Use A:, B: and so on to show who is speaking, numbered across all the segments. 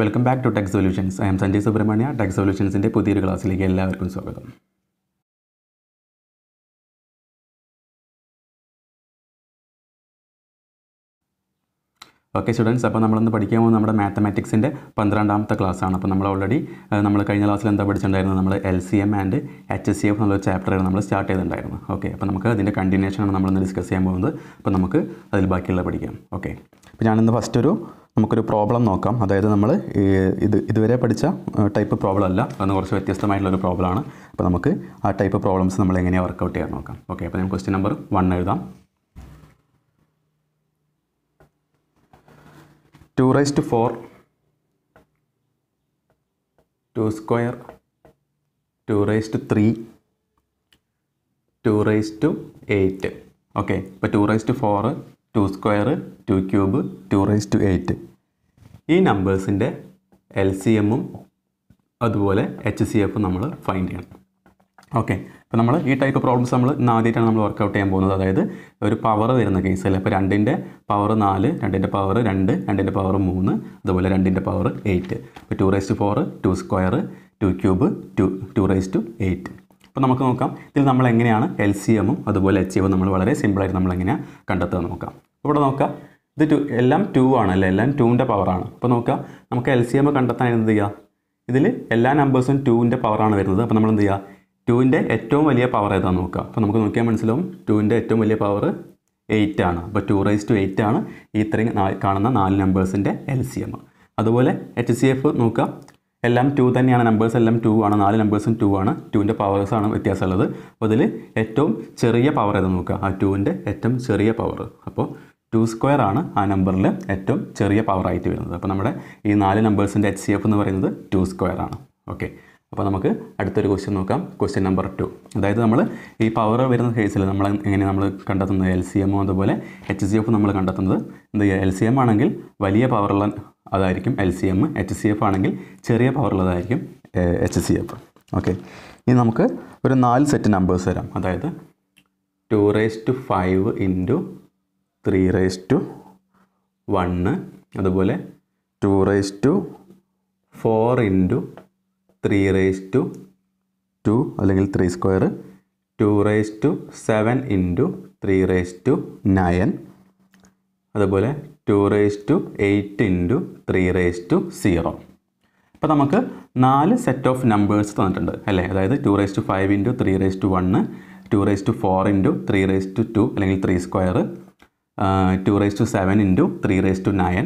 A: welcome back to tech solutions I'm Sanjay Subrahmanya tech സൊല്യൂഷൻസിൻ്റെ പുതിയൊരു ക്ലാസ്സിലേക്ക് എല്ലാവർക്കും സ്വാഗതം ഓക്കെ സ്റ്റുഡൻസ് അപ്പോൾ നമ്മളിന്ന് പഠിക്കാൻ പോകുന്നത് നമ്മുടെ മാത്തമാറ്റിക്സിൻ്റെ പന്ത്രണ്ടാമത്തെ ക്ലാസ്സാണ് അപ്പോൾ നമ്മൾ ഓൾറെഡി നമ്മൾ കഴിഞ്ഞ ക്ലാസ്സിൽ എന്താ പഠിച്ചിട്ടുണ്ടായിരുന്നത് നമ്മൾ L C M and H S C F എന്നുള്ള ചാപ്റ്ററാണ് നമ്മൾ സ്റ്റാർട്ട് ചെയ്തിട്ടുണ്ടായിരുന്നു ഓക്കെ അപ്പോൾ നമുക്ക് അതിൻ്റെ കണ്ടിന്യൂഷനാണ് നമ്മളിന്ന് ഡിസ്കസ് ചെയ്യാൻ പോകുന്നത് അപ്പോൾ നമുക്ക് അതിൽ ബാക്കിയുള്ള പഠിക്കാം ഓക്കെ അപ്പോൾ ഞാനിന്ന് ഫസ്റ്റ് ഒരു നമുക്കൊരു പ്രോബ്ലം നോക്കാം അതായത് നമ്മൾ ഇത് ഇതുവരെ പഠിച്ച ടൈപ്പ് പ്രോബ്ലം അല്ല അന്ന് കുറച്ച് വ്യത്യസ്തമായിട്ടുള്ളൊരു പ്രോബ്ലമാണ് അപ്പോൾ നമുക്ക് ആ ടൈപ്പ് പ്രോബ്ലംസ് നമ്മൾ എങ്ങനെയാണ് വർക്ക്ഔട്ട് ചെയ്യാൻ നോക്കാം ഓക്കെ അപ്പോൾ ഞാൻ ക്വസ്റ്റ്യൻ നമ്പർ വൺ എഴുതാം two raise to four two square two raise to three two raise to eight okay ഇപ്പോൾ two raise to four two square two cube two raise to eight ഈ നമ്പേഴ്സിൻ്റെ L C എമ്മും അതുപോലെ H C എഫും നമ്മൾ find ചെയ്യണം okay അപ്പോൾ നമ്മൾ ഈ ടൈപ്പ് പ്രോബ്ലംസ് നമ്മൾ ഇന്ന് ആദ്യമായിട്ടാണ് നമ്മൾ വർക്കൗട്ട് ചെയ്യാൻ പോകുന്നത് അതായത് ഒരു പവർ വരുന്ന കേസ് അല്ലേ അപ്പോൾ രണ്ടിൻ്റെ പവർ നാല് രണ്ടിൻ്റെ പവർ രണ്ട് രണ്ടിൻ്റെ പവർ മൂന്ന് അതുപോലെ രണ്ടിൻ്റെ പവർ എയ്റ്റ് അപ്പോൾ two raise to four two square two cube two two raise to eight അപ്പോൾ നമുക്ക് നോക്കാം ഇതിൽ നമ്മൾ എങ്ങനെയാണ് എൽ സി എമ്മും അതുപോലെ എച്ച് എമ്മും നമ്മൾ വളരെ സിമ്പിളായിട്ട് നമ്മൾ എങ്ങനെയാണ് കണ്ടെത്തുക നോക്കാം ഇവിടെ നോക്കുക ഇത് ടു എല്ലാം ടു ആണ് അല്ലേ എല്ലാം ടുവിൻ്റെ പവറാണ് അപ്പോൾ നോക്കുക നമുക്ക് എൽ സി എം കണ്ടെത്താൻ എന്ത് ചെയ്യുക ഇതിൽ എല്ലാ നമ്പേഴ്സും ടുവിൻ്റെ പവറാണ് വരുന്നത് അപ്പോൾ നമ്മൾ എന്ത് ചെയ്യുക ടുവിൻ്റെ ഏറ്റവും വലിയ പവർ ഏതാണെന്ന് നോക്കുക അപ്പോൾ നമുക്ക് നോക്കിയാൽ മനസ്സിലാവും ടുവിൻ്റെ ഏറ്റവും വലിയ പവർ എയ്റ്റ് ആണ് അപ്പോൾ ടു റൈസ് ടു എയ്റ്റ് ആണ് ഈ ഇത്രയും കാണുന്ന നാല് നമ്പേഴ്സിൻ്റെ എൽ സി എം അതുപോലെ എച്ച് സി എഫ് നോക്കുക എല്ലാം ടു തന്നെയാണ് നമ്പേഴ്സ് എല്ലാം ടു ആണ് നാല് നമ്പേഴ്സും ടു ആണ് ടുവിൻ്റെ പവേഴ്സാണ് വ്യത്യാസമുള്ളത് അപ്പോൾ അതിൽ ഏറ്റവും ചെറിയ പവർ ഏതെന്ന് നോക്കുക ആ ടുവിൻ്റെ ഏറ്റവും ചെറിയ പവർ അപ്പോൾ ടു സ്ക്വയർ ആണ് ആ നമ്പറിൽ ഏറ്റവും ചെറിയ പവർ ആയിട്ട് വരുന്നത് അപ്പോൾ നമ്മുടെ ഈ നാല് നമ്പേഴ്സിൻ്റെ എച്ച് സി എഫ് എന്ന് പറയുന്നത് ടു സ്ക്വയർ ആണ് ഓക്കെ അപ്പോൾ നമുക്ക് അടുത്തൊരു ക്വസ്റ്റ്യൻ നോക്കാം ക്വസ്റ്റ്യൻ നമ്പർ ടു അതായത് നമ്മൾ ഈ പവർ വരുന്ന കേസിൽ നമ്മൾ എങ്ങനെ നമ്മൾ കണ്ടെത്തുന്നത് എൽ സി എമ്മോ അതുപോലെ എച്ച് സി എഫ് നമ്മൾ കണ്ടെത്തുന്നത് എന്ത് എൽ സി എം ആണെങ്കിൽ വലിയ പവറുള്ള അതായിരിക്കും L C M H C F ആണെങ്കിൽ ചെറിയ പവറുള്ളതായിരിക്കും എച്ച് സി എഫ് ഓക്കെ ഇനി നമുക്ക് ഒരു നാല് സെറ്റ് നമ്പേഴ്സ് തരാം അതായത് two raise to five into three raise to one അതുപോലെ two raise to four into three raise to two അല്ലെങ്കിൽ three square two raise to seven into three raise to nine അതുപോലെ two raise to eight into three raise to zero അപ്പോൾ നമുക്ക് നാല് set of numbers തന്നിട്ടുണ്ട് അല്ലേ അതായത് two raise to five into three raise to one two raise to four into three raise to two അല്ലെങ്കിൽ three square two raise to seven into three raise to nine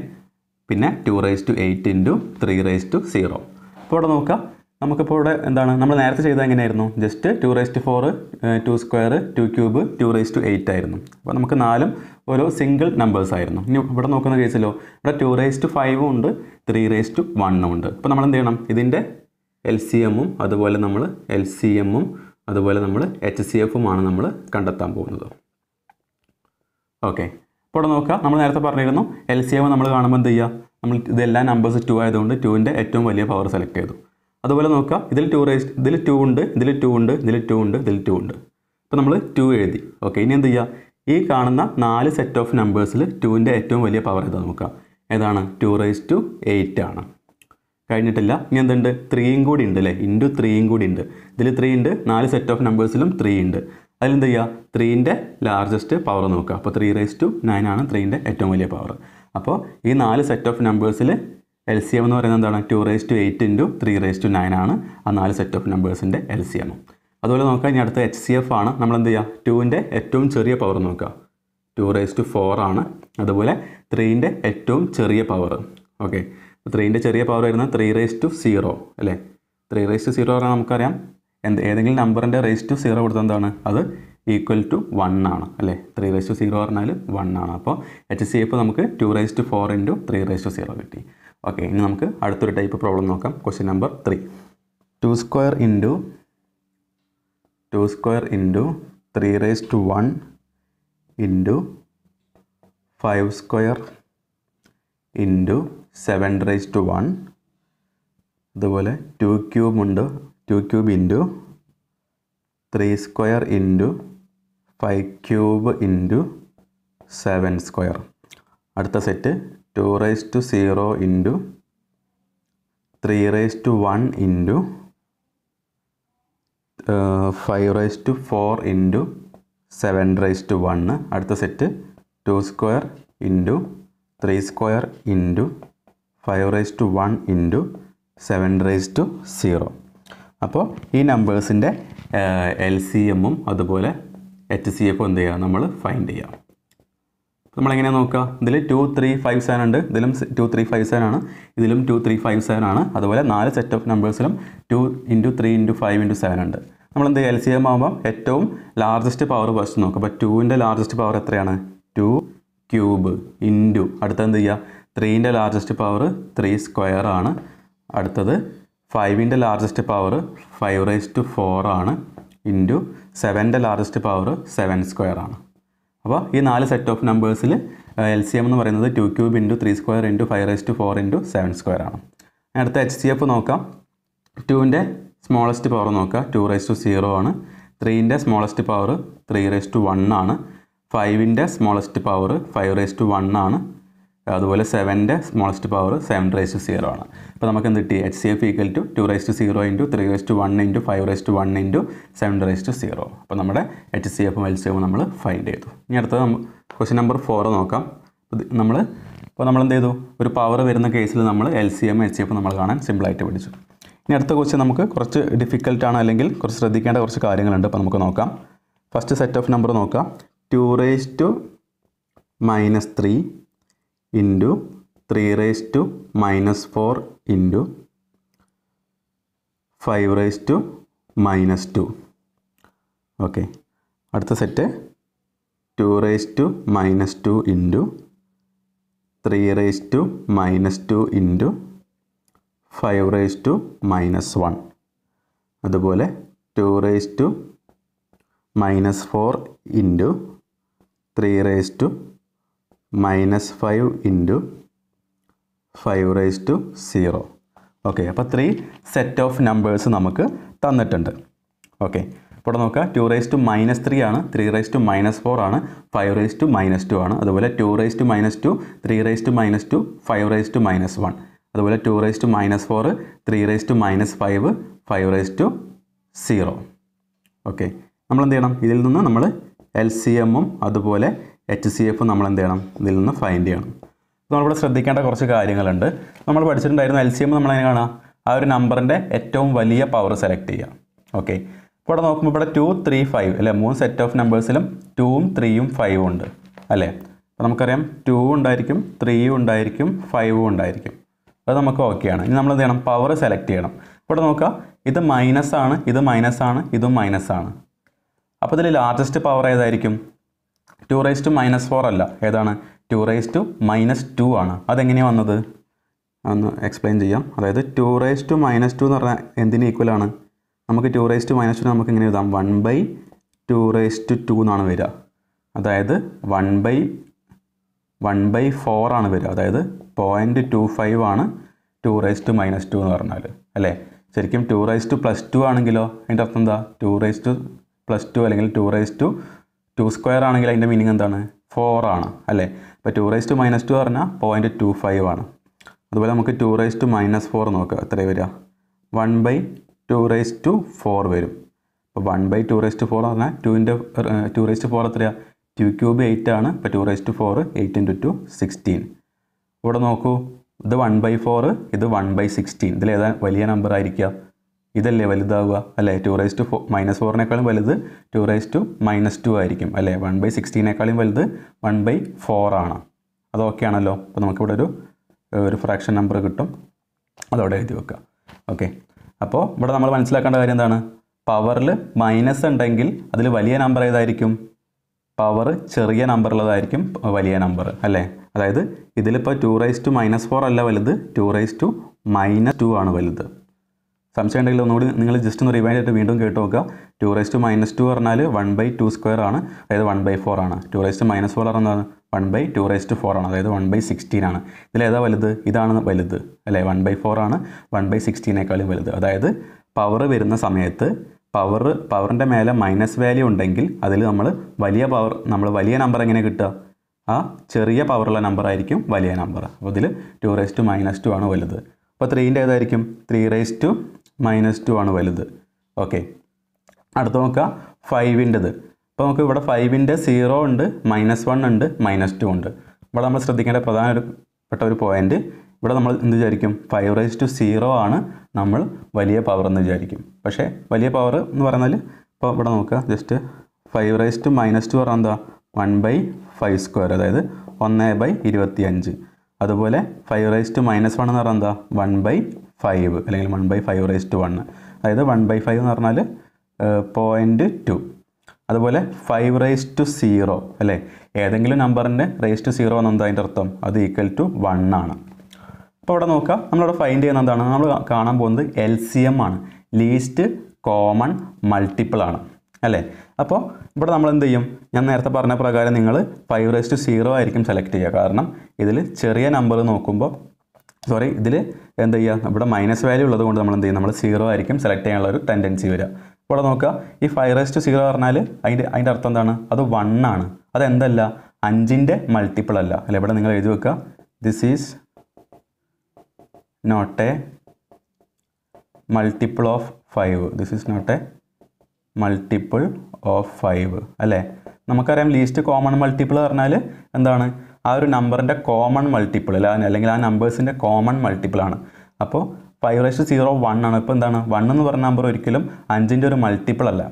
A: പിന്നെ two raise to eight into three raise to zero അപ്പോൾ ഇവിടെ നോക്കാം നമുക്കിപ്പോൾ ഇവിടെ എന്താണ് നമ്മൾ നേരത്തെ ചെയ്തത് എങ്ങനെയായിരുന്നു just two raise to four two square two cube two raise to eight ആയിരുന്നു അപ്പോൾ നമുക്ക് നാലും ഓരോ സിംഗിൾ നമ്പേഴ്സ് ആയിരുന്നു ഇനി ഇവിടെ നോക്കുന്ന കേസിലോ ഇവിടെ ടു റേസ് ടു ഫൈവും ഉണ്ട് ത്രീ റേസ് ടു വണ്ണും ഉണ്ട് അപ്പോൾ നമ്മൾ എന്ത് ചെയ്യണം ഇതിൻ്റെ എൽ സി എമ്മും അതുപോലെ നമ്മൾ എൽ സി എമ്മും അതുപോലെ നമ്മൾ എച്ച് സി എഫുമാണ് നമ്മൾ കണ്ടെത്താൻ പോകുന്നത് ഓക്കെ ഇപ്പോൾ ഇവിടെ നോക്കുക നമ്മൾ നേരത്തെ പറഞ്ഞിരുന്നു എൽ സി എം നമ്മൾ കാണുമ്പോൾ എന്ത് ചെയ്യുക നമ്മൾ ഇതെല്ലാം നമ്പേഴ്സ് ടു ആയതുകൊണ്ട് ടുവിൻ്റെ ഏറ്റവും വലിയ പവർ സെലക്ട് ചെയ്തു അതുപോലെ നോക്കുക ഇതിൽ ടു റേസ്റ്റ് ഇതിൽ ടു ഉണ്ട് ഇതിൽ ടു ഉണ്ട് ഇതിൽ ടു ഉണ്ട് ഇതിൽ ടു ഉണ്ട് ഇപ്പോൾ നമ്മൾ ടു എഴുതി ഓക്കെ ഇനി എന്ത് ചെയ്യുക ഈ കാണുന്ന നാല് സെറ്റ് ഓഫ് നമ്പേഴ്സിൽ ടുവിൻ്റെ ഏറ്റവും വലിയ പവർ ഏതാ നോക്കുക ഏതാണ് ടു റേസ് ടു എയ്റ്റ് ആണ് കഴിഞ്ഞിട്ടില്ല ഇനി എന്തുണ്ട് ത്രീയും കൂടി ഉണ്ട് അല്ലേ ഇൻറ്റു ത്രീയും കൂടി ഉണ്ട് ഇതിൽ ത്രീ ഉണ്ട് നാല് സെറ്റ് ഓഫ് നമ്പേഴ്സിലും ത്രീ ഉണ്ട് അതിലെന്ത് ചെയ്യുക ത്രീൻ്റെ ലാർജസ്റ്റ് പവർ നോക്കുക അപ്പോൾ ത്രീ റേസ് ടു നയൻ ആണ് ത്രീൻ്റെ ഏറ്റവും വലിയ പവർ അപ്പോൾ ഈ നാല് സെറ്റ് ഓഫ് നമ്പേഴ്സിൽ എൽ സി എം എന്ന് പറയുന്നത് എന്താണ് two raise to eight into three raise to nine ആണ് ആ നാല് സെറ്റ് ഓഫ് നമ്പേഴ്സിൻ്റെ എൽ സി എം അതുപോലെ നോക്കുക ഇനി അടുത്ത എച്ച് സി എഫ് ആണ് നമ്മൾ എന്ത് ചെയ്യുക ടുവിൻ്റെ ഏറ്റവും ചെറിയ പവർ നോക്കുക ടു റേസ് ടു ഫോർ ആണ് അതുപോലെ ത്രീൻ്റെ ഏറ്റവും ചെറിയ പവർ ഓക്കെ ത്രീൻ്റെ ചെറിയ പവർ വരുന്നത് ത്രീ റേസ് ടു സീറോ അല്ലേ ത്രീ റേസ് ടു സീറോ പറഞ്ഞാൽ നമുക്കറിയാം എന്ത് ഏതെങ്കിലും നമ്പറിൻ്റെ റേസ് ടു സീറോ കൊടുത്താൽ എന്താണ് അത് ഈക്വൽ ടു വൺ ആണ് അല്ലേ ത്രീ റേസ് ടു സീറോ പറഞ്ഞാൽ വൺ ആണ് അപ്പോൾ എച്ച് സി എഫ് നമുക്ക് two raise to four into three raise to zero കിട്ടി ഓക്കെ ഇനി നമുക്ക് അടുത്തൊരു ടൈപ്പ് പ്രോബ്ലം നോക്കാം question number three two square into two square into three raise to one into five square into seven raise to one അതുപോലെ two cube ഉണ്ട് two cube into three square into five cube into seven square അടുത്ത set two raise to zero into three raise to one into five raise to four into seven raise to one അടുത്ത set two square into three square into five raise to one into seven raise to zero അപ്പോൾ ഈ നമ്പേഴ്സിൻ്റെ L C എമ്മും അതുപോലെ H C എഫും എന്ത് ചെയ്യുക നമ്മൾ ഫൈൻഡ് ചെയ്യാം നമ്മളെങ്ങനെയാണ് നോക്കുക ഇതിൽ ടു ത്രീ ഫൈവ് സെവൻ ഉണ്ട് ഇതിലും ടു ത്രീ ഫൈവ് സെവൻ ആണ് ഇതിലും ടു ത്രീ ഫൈവ് സെവൻ ആണ് അതുപോലെ നാല് സെറ്റ് ഓഫ് നമ്പേഴ്സിലും two into three into five into seven ഉണ്ട് നമ്മളെന്ത് എൽ സി എം ആകുമ്പോൾ ഏറ്റവും ലാർജസ്റ്റ് പവർ ഫസ്റ്റ് നോക്കുക അപ്പോൾ ടുവിൻ്റെ ലാർജസ്റ്റ് പവർ എത്രയാണ് ടു ക്യൂബ് ഇൻറ്റു അടുത്തെന്ത് ചെയ്യുക ത്രീൻ്റെ ലാർജസ്റ്റ് പവർ ത്രീ സ്ക്വയർ ആണ് അടുത്തത് ഫൈവിൻ്റെ largest power five raise to four ആണ് ഇൻറ്റു സെവൻ്റെ ലാർജസ്റ്റ് പവർ സെവൻ സ്ക്വയർ ആണ് അപ്പോൾ ഈ നാല് സെറ്റ് ഓഫ് നമ്പേഴ്സിൽ എൽ സി എം എന്ന് പറയുന്നത് two cube into three square into five raise to four into seven square ആണ് അടുത്ത എച്ച് സി എഫ് നോക്കാം ടുവിൻ്റെ സ്മോളസ്റ്റ് പവർ നോക്കാം ടു റേസ് ടു സീറോ ആണ് ത്രീൻ്റെ smallest power three raise to one ആണ് ഫൈവിൻ്റെ smallest power five raise to one ആണ് അതുപോലെ സെവൻ്റെ smallest power seven raise to zero ആണ് അപ്പോൾ നമുക്ക് എന്ത് കിട്ടി H C F equal to two raise to zero into three raise to one into five raise to one into seven raise to zero അപ്പോൾ നമ്മുടെ എച്ച് സി എഫും L C എഫും നമ്മൾ ഫൈൻഡ് ചെയ്തു ഇനി അടുത്തത് ക്വസ്റ്റ്യൻ നമ്പർ ഫോർ നോക്കാം നമ്മൾ അപ്പോൾ നമ്മൾ എന്ത് ചെയ്തു ഒരു പവർ വരുന്ന കേസിൽ നമ്മൾ L C M H C F നമ്മൾ കാണാൻ സിമ്പിളായിട്ട് പഠിച്ചു ഇനി അടുത്ത ക്വസ്റ്റ്യൻ നമുക്ക് കുറച്ച് ഡിഫിക്കൽട്ടാണ് അല്ലെങ്കിൽ കുറച്ച് ശ്രദ്ധിക്കേണ്ട കുറച്ച് കാര്യങ്ങളുണ്ട് അപ്പോൾ നമുക്ക് നോക്കാം ഫസ്റ്റ് സെറ്റ് ഓഫ് നമ്പർ നോക്കാം two raise to minus three into three raise to minus four into five raise to minus two okay അടുത്ത set two raise to minus two into three raise to minus two into five raise to minus one അതുപോലെ two raise to minus four into three raise to minus five into five raise to zero okay അപ്പോൾ three set of numbers നമുക്ക് തന്നിട്ടുണ്ട് okay ഇവിടെ നോക്കുക two raise to minus three ആണ് three raise to minus four ആണ് five raise to minus two ആണ് അതുപോലെ two raise to minus two three raise to minus two five raise to minus one അതുപോലെ two raise to minus four three raise to minus five five raise to zero okay നമ്മൾ എന്ത് ചെയ്യണം ഇതിൽ നിന്ന് നമ്മൾ L C എമ്മും അതുപോലെ H C F നമ്മൾ എന്ത് ചെയ്യണം ഇതിൽ നിന്ന് ഫൈൻഡ് ചെയ്യണം നമ്മളിവിടെ ശ്രദ്ധിക്കേണ്ട കുറച്ച് കാര്യങ്ങളുണ്ട് നമ്മൾ പഠിച്ചിട്ടുണ്ടായിരുന്ന എൽ സി എം നമ്മൾ എങ്ങനെ കാണാം ആ ഒരു നമ്പറിൻ്റെ ഏറ്റവും വലിയ പവർ സെലക്ട് ചെയ്യുക ഓക്കെ ഇപ്പോൾ ഇവിടെ നോക്കുമ്പോൾ ഇവിടെ ടു ത്രീ ഫൈവ് അല്ലേ മൂന്ന് സെറ്റ് ഓഫ് നമ്പേഴ്സിലും ടൂവും ത്രീയും ഫൈവും ഉണ്ട് അല്ലേ അപ്പോൾ നമുക്കറിയാം ടൂ ഉണ്ടായിരിക്കും ത്രീയും ഉണ്ടായിരിക്കും ഫൈവും ഉണ്ടായിരിക്കും അത് നമുക്ക് ഓക്കെയാണ് ഇനി നമ്മൾ എന്ത് ചെയ്യണം പവർ സെലക്ട് ചെയ്യണം ഇവിടെ നോക്കുക ഇത് മൈനസ് ആണ് ഇത് മൈനസ് ആണ് ഇതും മൈനസ് ആണ് അപ്പോൾ ഇതിൽ ലാർജസ്റ്റ് പവർ ഏതായിരിക്കും two raise to minus four അല്ല ഏതാണ് two raise to minus two ആണ് അതെങ്ങനെയാണ് വന്നത് ഒന്ന് എക്സ്പ്ലെയിൻ ചെയ്യാം അതായത് two raise to minus two എന്ന് പറഞ്ഞാൽ എന്തിന് ഈക്വലാണ് നമുക്ക് two raise to minus two നമുക്ക് ഇങ്ങനെ എഴുതാം one by two raise to two എന്നാണ് വരിക അതായത് one by one by four ആണ് വരിക അതായത് പോയിൻറ്റ് ടു ഫൈവ് ആണ് two raise to minus two എന്ന് പറഞ്ഞാൽ അല്ലേ ശരിക്കും two raise two plus two ആണെങ്കിലോ അതിൻ്റെ അർത്ഥം എന്താ two raise two plus two അല്ലെങ്കിൽ two raise to two square ആണെങ്കിൽ അതിൻ്റെ മീനിങ് എന്താണ് ഫോർ ആണ് അല്ലേ അപ്പോൾ two raise to minus two പറഞ്ഞാൽ പോയിൻറ്റ് ടു ഫൈവ് ആണ് അതുപോലെ നമുക്ക് two raise to minus four നോക്കുക എത്ര വരിക one by two raise to four വരും അപ്പോൾ one by two raise to four പറഞ്ഞാൽ ടുവിൻ്റെ ടു റൈസ് ടു ഫോർ എത്രയാണ് ടു ക്യൂബ് എയ്റ്റ് ആണ് ഇപ്പോൾ two raise to four eight into two sixteen ഇവിടെ നോക്കൂ ഇത് വൺ ബൈ ഫോർ ഇത് വൺ ബൈ സിക്സ്റ്റീൻ ഇതിൽ ഏതാ വലിയ നമ്പർ ആയിരിക്കുക ഇതല്ലേ വലുതാവുക അല്ലേ two raise to four minus ഫോറിനേക്കാളും വലുത് two raise to minus two ആയിരിക്കും അല്ലേ വൺ ബൈ സിക്സ്റ്റീനേക്കാളും വലുത് വൺ ബൈ ഫോർ ആണ് അത് ഓക്കെ ആണല്ലോ അപ്പോൾ നമുക്കിവിടെ ഒരു ഒരു ഫ്രാക്ഷൻ നമ്പർ കിട്ടും അതോടെ എഴുതി വെക്കുക ഓക്കെ അപ്പോൾ ഇവിടെ നമ്മൾ മനസ്സിലാക്കേണ്ട കാര്യം എന്താണ് പവറിൽ മൈനസ് ഉണ്ടെങ്കിൽ അതിൽ വലിയ നമ്പർ ഏതായിരിക്കും പവർ ചെറിയ നമ്പർ ഉള്ളതായിരിക്കും വലിയ നമ്പർ അല്ലേ അതായത് ഇതിലിപ്പോൾ two raise to minus four അല്ല വലുത് two raise to minus two ആണ് വലുത് സംശയം ഉണ്ടെങ്കിൽ ഒന്നുകൂടി നിങ്ങൾ ജസ്റ്റ് ഒന്ന് റിവൈൻഡ് ചെയ്ത് വീണ്ടും കേട്ട് നോക്കുക two raise to minus two പറഞ്ഞാൽ വൺ ബൈ ടു സ്ക്വയർ ആണ് അതായത് വൺ ബൈ ഫോർ ആണ് two raise to minus four പറഞ്ഞാൽ one by two raise to four ആണ് അതായത് വൺ ബൈ സിക്സ്റ്റീൻ ആണ് ഏതാ വലുത് ഇതാണ് വലുത് അല്ലേ വൺ ബൈ ഫോർ ആണ് വൺ ബൈ സിക്സ്റ്റീനേക്കാളും വലുത് അതായത് പവർ വരുന്ന സമയത്ത് പവർ പവറിൻ്റെ മേലെ മൈനസ് വാല്യൂ ഉണ്ടെങ്കിൽ അതിൽ നമ്മൾ വലിയ പവർ നമ്മൾ വലിയ നമ്പർ എങ്ങനെ കിട്ടുക ആ ചെറിയ പവറുള്ള നമ്പർ ആയിരിക്കും വലിയ നമ്പർ അപ്പോൾ ഇതിൽ two raise to minus two ആണ് വലുത് അപ്പോൾ ത്രീൻ്റെ ഏതായിരിക്കും three raise to minus two ആണ് വലുത് ഓക്കെ അടുത്ത് നോക്കുക ഫൈവിൻ്റെത് അപ്പോൾ നമുക്ക് ഇവിടെ ഫൈവിൻ്റെ സീറോ ഉണ്ട് മൈനസ് വൺ ഉണ്ട് മൈനസ് ടു ഉണ്ട് ഇവിടെ നമ്മൾ ശ്രദ്ധിക്കേണ്ട പ്രധാന ഒരു പെട്ട ഒരു പോയിൻറ്റ് ഇവിടെ നമ്മൾ എന്ത് വിചാരിക്കും ഫൈവ് റൈസ് ടു സീറോ ആണ് നമ്മൾ വലിയ പവർ എന്ന് വിചാരിക്കും പക്ഷേ വലിയ പവർ എന്ന് പറഞ്ഞാൽ ഇപ്പോൾ ഇവിടെ നോക്കുക just five raise to minus two പറഞ്ഞാൽ എന്താ വൺ ബൈ ഫൈവ് സ്ക്വയർ അതായത് ഒന്ന് ബൈ ഇരുപത്തി അഞ്ച് അതുപോലെ five raise to minus one എന്ന് പറഞ്ഞാൽ എന്താ വൺ ബൈ ഫൈവ് അല്ലെങ്കിൽ one by five raise to one അതായത് വൺ ബൈ ഫൈവ് എന്ന് പറഞ്ഞാൽ പോയിൻറ്റ് ടു അതുപോലെ ഫൈവ് റേസ് ടു സീറോ അല്ലേ ഏതെങ്കിലും നമ്പറിൻ്റെ റേസ് ടു സീറോ എന്നാൽ അതിൻ്റെ അർത്ഥം അത് ഈക്വൽ ടു വൺ ആണ് അപ്പോൾ അവിടെ നോക്കുക നമ്മളവിടെ ഫൈൻഡ് ചെയ്യുന്ന എന്താണ് നമ്മൾ കാണാൻ പോകുന്നത് എൽ സി എം ആണ് ലീസ്റ്റ് കോമൺ മൾട്ടിപ്പിൾ ആണ് അല്ലേ അപ്പോൾ ഇവിടെ നമ്മൾ എന്ത് ചെയ്യും ഞാൻ നേരത്തെ പറഞ്ഞ പ്രകാരം നിങ്ങൾ ഫൈവ് റേസ് ടു സീറോ ആയിരിക്കും സെലക്ട് ചെയ്യുക കാരണം ഇതിൽ ചെറിയ നമ്പർ നോക്കുമ്പോൾ സോറി ഇതിൽ എന്ത് ചെയ്യുക ഇവിടെ മൈനസ് വാല്യൂ ഉള്ളത് കൊണ്ട് നമ്മൾ എന്ത് ചെയ്യും നമ്മൾ സീറോ ആയിരിക്കും സെലക്ട് ചെയ്യാനുള്ള ഒരു ടെൻഡൻസി വരിക ഇവിടെ നോക്കുക ഈ ഫൈവ് ടു സീറോ പറഞ്ഞാൽ അതിൻ്റെ അതിൻ്റെ അർത്ഥം എന്താണ് അത് വൺ ആണ് അതെന്തല്ല അഞ്ചിൻ്റെ മൾട്ടിപ്പിൾ അല്ല അല്ല ഇവിടെ നിങ്ങൾ എഴുതി വെക്കുക this is not a multiple of five this is not a multiple of five അല്ലേ നമുക്കറിയാം ലീസ്റ്റ് കോമൺ മൾട്ടിപ്പിൾ പറഞ്ഞാൽ എന്താണ് ആ ഒരു നമ്പറിൻ്റെ കോമൺ മൾട്ടിപ്പിൾ അല്ലെങ്കിൽ ആ നമ്പേഴ്സിൻ്റെ കോമൺ മൾട്ടിപ്പിളാണ് അപ്പോൾ ഫൈവ് റേഷ് സീറോ വൺ ആണ് ഇപ്പോൾ എന്താണ് വൺ എന്ന് പറഞ്ഞ നമ്പർ ഒരിക്കലും അഞ്ചിൻ്റെ ഒരു മൾട്ടിപ്പിൾ അല്ല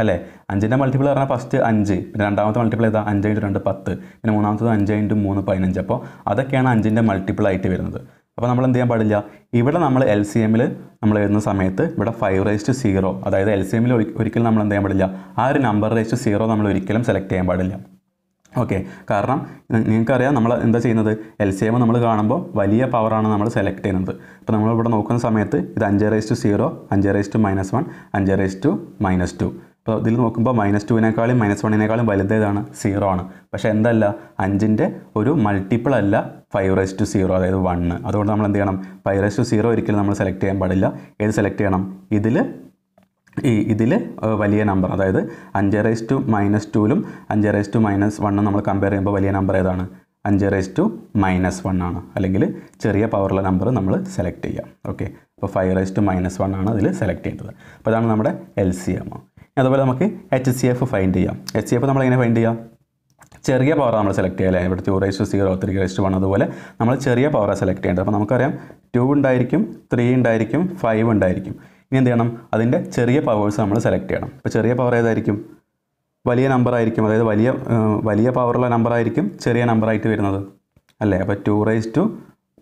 A: അല്ലേ അഞ്ചിൻ്റെ മൾട്ടിപ്പിൾ പറഞ്ഞാൽ ഫസ്റ്റ് അഞ്ച് പിന്നെ രണ്ടാമത്തെ മൾട്ടിപ്പിൾ ഏതാ അഞ്ച് ഇൻറ്റു രണ്ട് പത്ത് പിന്നെ മൂന്നാമത്തത് അഞ്ച് ഇൻറ്റു മൂന്ന് പതിനഞ്ച് അപ്പോൾ അതൊക്കെയാണ് അഞ്ചിൻ്റെ മൾട്ടിപ്പിൾ ആയിട്ട് വരുന്നത് അപ്പോൾ നമ്മൾ എന്ത് ചെയ്യാൻ പാടില്ല ഇവിടെ നമ്മൾ എൽ സി എമ്മിൽ നമ്മൾ എഴുതുന്ന സമയത്ത് ഇവിടെ ഫൈവ് റേസ്റ്റ് സീറോ അതായത് എൽ സി എമ്മിൽ ഒരിക്കലും നമ്മൾ എന്ത് ചെയ്യാൻ പാടില്ല ആ ഒരു നമ്പർ റേസ്റ്റ് സീറോ നമ്മൾ ഒരിക്കലും സെലക്ട് ചെയ്യാൻ പാടില്ല ഓക്കെ കാരണം നിങ്ങൾക്കറിയാം നമ്മൾ എന്താ ചെയ്യുന്നത് എൽ സി എം നമ്മൾ കാണുമ്പോൾ വലിയ പവറാണ് നമ്മൾ സെലക്ട് ചെയ്യുന്നത് അപ്പോൾ നമ്മളിവിടെ നോക്കുന്ന സമയത്ത് ഇത് അഞ്ച് റേസ് ടു സീറോ അഞ്ച് റേസ് ടു മൈനസ് വൺ അഞ്ച് റേസ് ടു മൈനസ് ടു അപ്പോൾ ഇതിൽ നോക്കുമ്പോൾ മൈനസ് ടുവിനേക്കാളും മൈനസ് വണ്ണിനേക്കാളും വലുതേതാണ് സീറോ ആണ് പക്ഷേ എന്തല്ല അഞ്ചിൻ്റെ ഒരു മൾട്ടിപ്പിൾ അല്ല ഫൈവ് റേസ് ടു സീറോ അതായത് വണ്ണ് അതുകൊണ്ട് നമ്മൾ എന്ത് ചെയ്യണം ഫൈവ് റേസ് ടു സീറോ ഒരിക്കലും നമ്മൾ സെലക്ട് ചെയ്യാൻ പാടില്ല ഏത് സെലക്ട് ചെയ്യണം ഇതിൽ ഈ ഇതിൽ വലിയ നമ്പർ അതായത് അഞ്ച് റേസ് ടു മൈനസ് ടുവിലും അഞ്ച് റേസ് ടു മൈനസ് വണ്ണും നമ്മൾ കമ്പയർ ചെയ്യുമ്പോൾ വലിയ നമ്പർ ഏതാണ് അഞ്ച് റേസ് ടു മൈനസ് വണ്ണാണ് ആണ് അല്ലെങ്കിൽ ചെറിയ പവറുള്ള നമ്പർ നമ്മൾ സെലക്ട് ചെയ്യാം ഓക്കെ അപ്പോൾ ഫൈവ് റേസ് ടു മൈനസ് വണ്ണാണ് ആണ് അതിൽ സെലക്ട് ചെയ്യേണ്ടത് അപ്പോൾ അതാണ് നമ്മുടെ എൽ സി എം അതുപോലെ നമുക്ക് എച്ച് സി എഫ് ഫൈൻഡ് ചെയ്യാം എച്ച് സി എഫ് നമ്മൾ എങ്ങനെ ഫൈൻഡ് ചെയ്യാം ചെറിയ പവർ നമ്മൾ സെലക്ട് ചെയ്യല്ലേ ഇവിടെ two raise to zero three raise to one അതുപോലെ നമ്മൾ ചെറിയ പവറാണ് സെലക്ട് ചെയ്യേണ്ടത് അപ്പോൾ നമുക്കറിയാം ടു ഉണ്ടായിരിക്കും ത്രീ ഉണ്ടായിരിക്കും ഫൈവ് ഉണ്ടായിരിക്കും ഇനി എന്ത് ചെയ്യണം അതിൻ്റെ ചെറിയ പവേഴ്സ് നമ്മൾ സെലക്ട് ചെയ്യണം ഇപ്പോൾ ചെറിയ പവർ ഏതായിരിക്കും വലിയ നമ്പർ ആയിരിക്കും അതായത് വലിയ വലിയ പവറുള്ള നമ്പർ ആയിരിക്കും ചെറിയ നമ്പറായിട്ട് വരുന്നത് അല്ലേ അപ്പോൾ two raise to